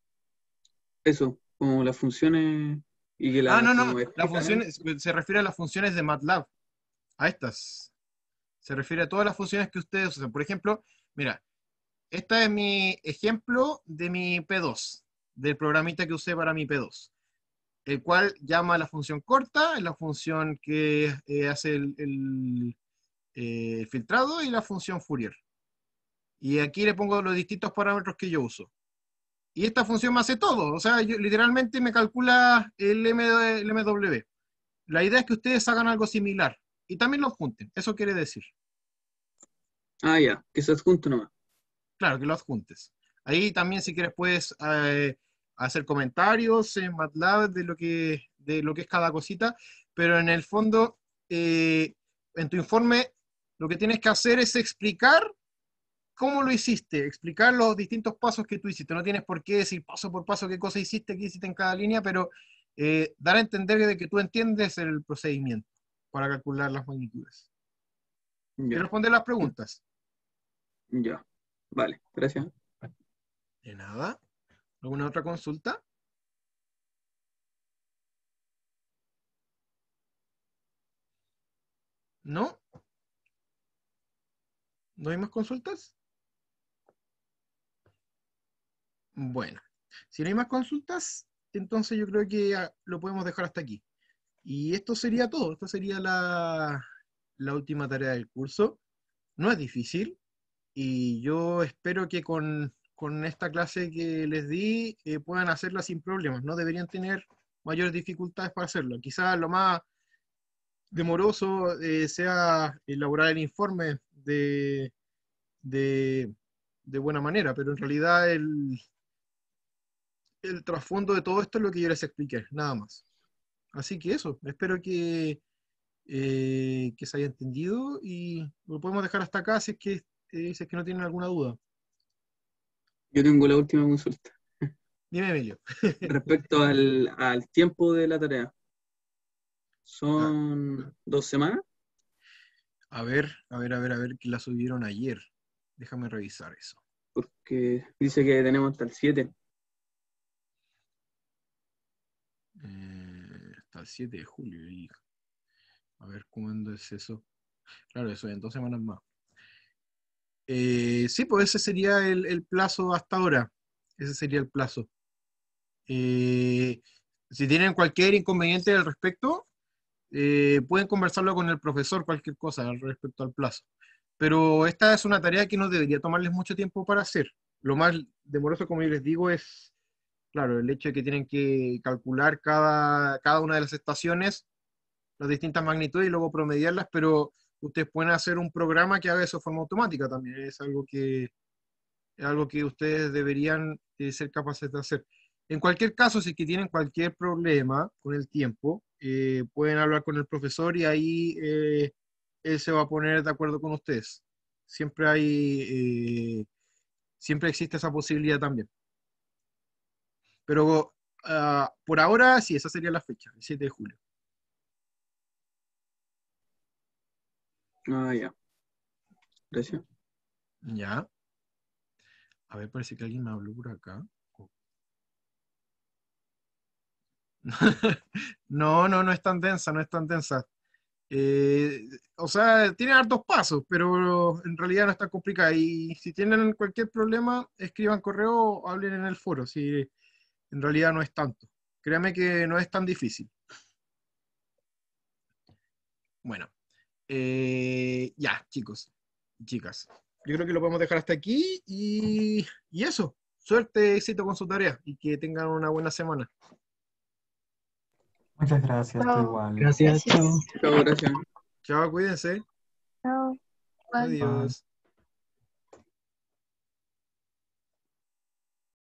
Speaker 2: Eso, como las funciones y que Ah, no, no, las funciones,
Speaker 1: se refiere a las funciones de MATLAB, a estas. Se refiere a todas las funciones que ustedes usan. Por ejemplo, mira, este es mi ejemplo de mi P2, del programita que usé para mi P2, el cual llama a la función corta, la función que eh, hace el eh, filtrado y la función Fourier. Y aquí le pongo los distintos parámetros que yo uso. Y esta función me hace todo, o sea, literalmente me calcula el, MW. La idea es que ustedes hagan algo similar y también lo junten, eso quiere decir. Ah, ya, que se adjunte nomás. Claro, que lo adjuntes. Ahí también si quieres puedes eh, hacer comentarios en MATLAB de lo, que, de lo que es cada cosita, pero en el fondo, eh, en tu informe, lo que tienes que hacer es explicar cómo lo hiciste, explicar los distintos pasos que tú hiciste. No tienes por qué decir paso por paso qué cosa hiciste, qué hiciste en cada línea, pero eh, dar a entender que tú entiendes el procedimiento para calcular las magnitudes. Y responder las preguntas. Ya, vale, gracias. De nada. ¿Alguna otra consulta? ¿No? ¿No hay más consultas? Bueno, si no hay más consultas, entonces yo creo que lo podemos dejar hasta aquí. Y esto sería todo, esta sería la, última tarea del curso. No es difícil y yo espero que con, esta clase que les di eh, puedan hacerla sin problemas, no deberían tener mayores dificultades para hacerlo. Quizás lo más demoroso eh, sea elaborar el informe de, buena manera, pero en realidad el, el trasfondo de todo esto es lo que yo les expliqué, nada más. Así que eso, espero que, eh, que se haya entendido y lo podemos dejar hasta acá si es que, eh, es que no tienen alguna duda.
Speaker 2: Yo tengo la última consulta. Dime, Emilio. Respecto al, tiempo de la tarea,
Speaker 1: ¿son ah. dos semanas? A ver, a ver, a ver, a ver, que la subieron ayer. Déjame revisar eso.
Speaker 2: Porque dice que tenemos hasta el 7.
Speaker 1: Eh, hasta el 7 de julio. a ver cuándo es eso. Claro, eso es en dos semanas más. Eh, sí, pues ese sería el, plazo hasta ahora. Ese sería el plazo. Eh, si tienen cualquier inconveniente al respecto, pueden conversarlo con el profesor, cualquier cosa al respecto al plazo. Pero esta es una tarea que no debería tomarles mucho tiempo para hacer. Lo más demoroso, como les digo, es claro, el hecho de que tienen que calcular cada, una de las estaciones, las distintas magnitudes y luego promediarlas, pero ustedes pueden hacer un programa que haga eso de forma automática también. Es algo que, es algo que ustedes deberían eh, ser capaces de hacer. En cualquier caso, si es que tienen cualquier problema con el tiempo, eh, pueden hablar con el profesor y ahí eh, él se va a poner de acuerdo con ustedes. Siempre hay, siempre existe esa posibilidad también. Pero ah, por ahora sí, esa sería la fecha, el 7 de julio. Ah, ya. Gracias. Ya. A ver, parece que alguien me habló por acá. no, no, no es tan densa, no es tan densa. Eh, o sea, tiene hartos pasos, pero en realidad no está tan complicada. Y si tienen cualquier problema, escriban correo o hablen en el foro. Si en realidad no es tanto. Créame que no es tan difícil. Bueno, eh, ya, chicos, chicas. Yo creo que lo podemos dejar hasta aquí y, eso. Suerte, éxito con su tarea y que tengan una buena semana. Muchas gracias, igual. Gracias. Chao, gracias. Chao, cuídense.
Speaker 2: Chao. Adiós.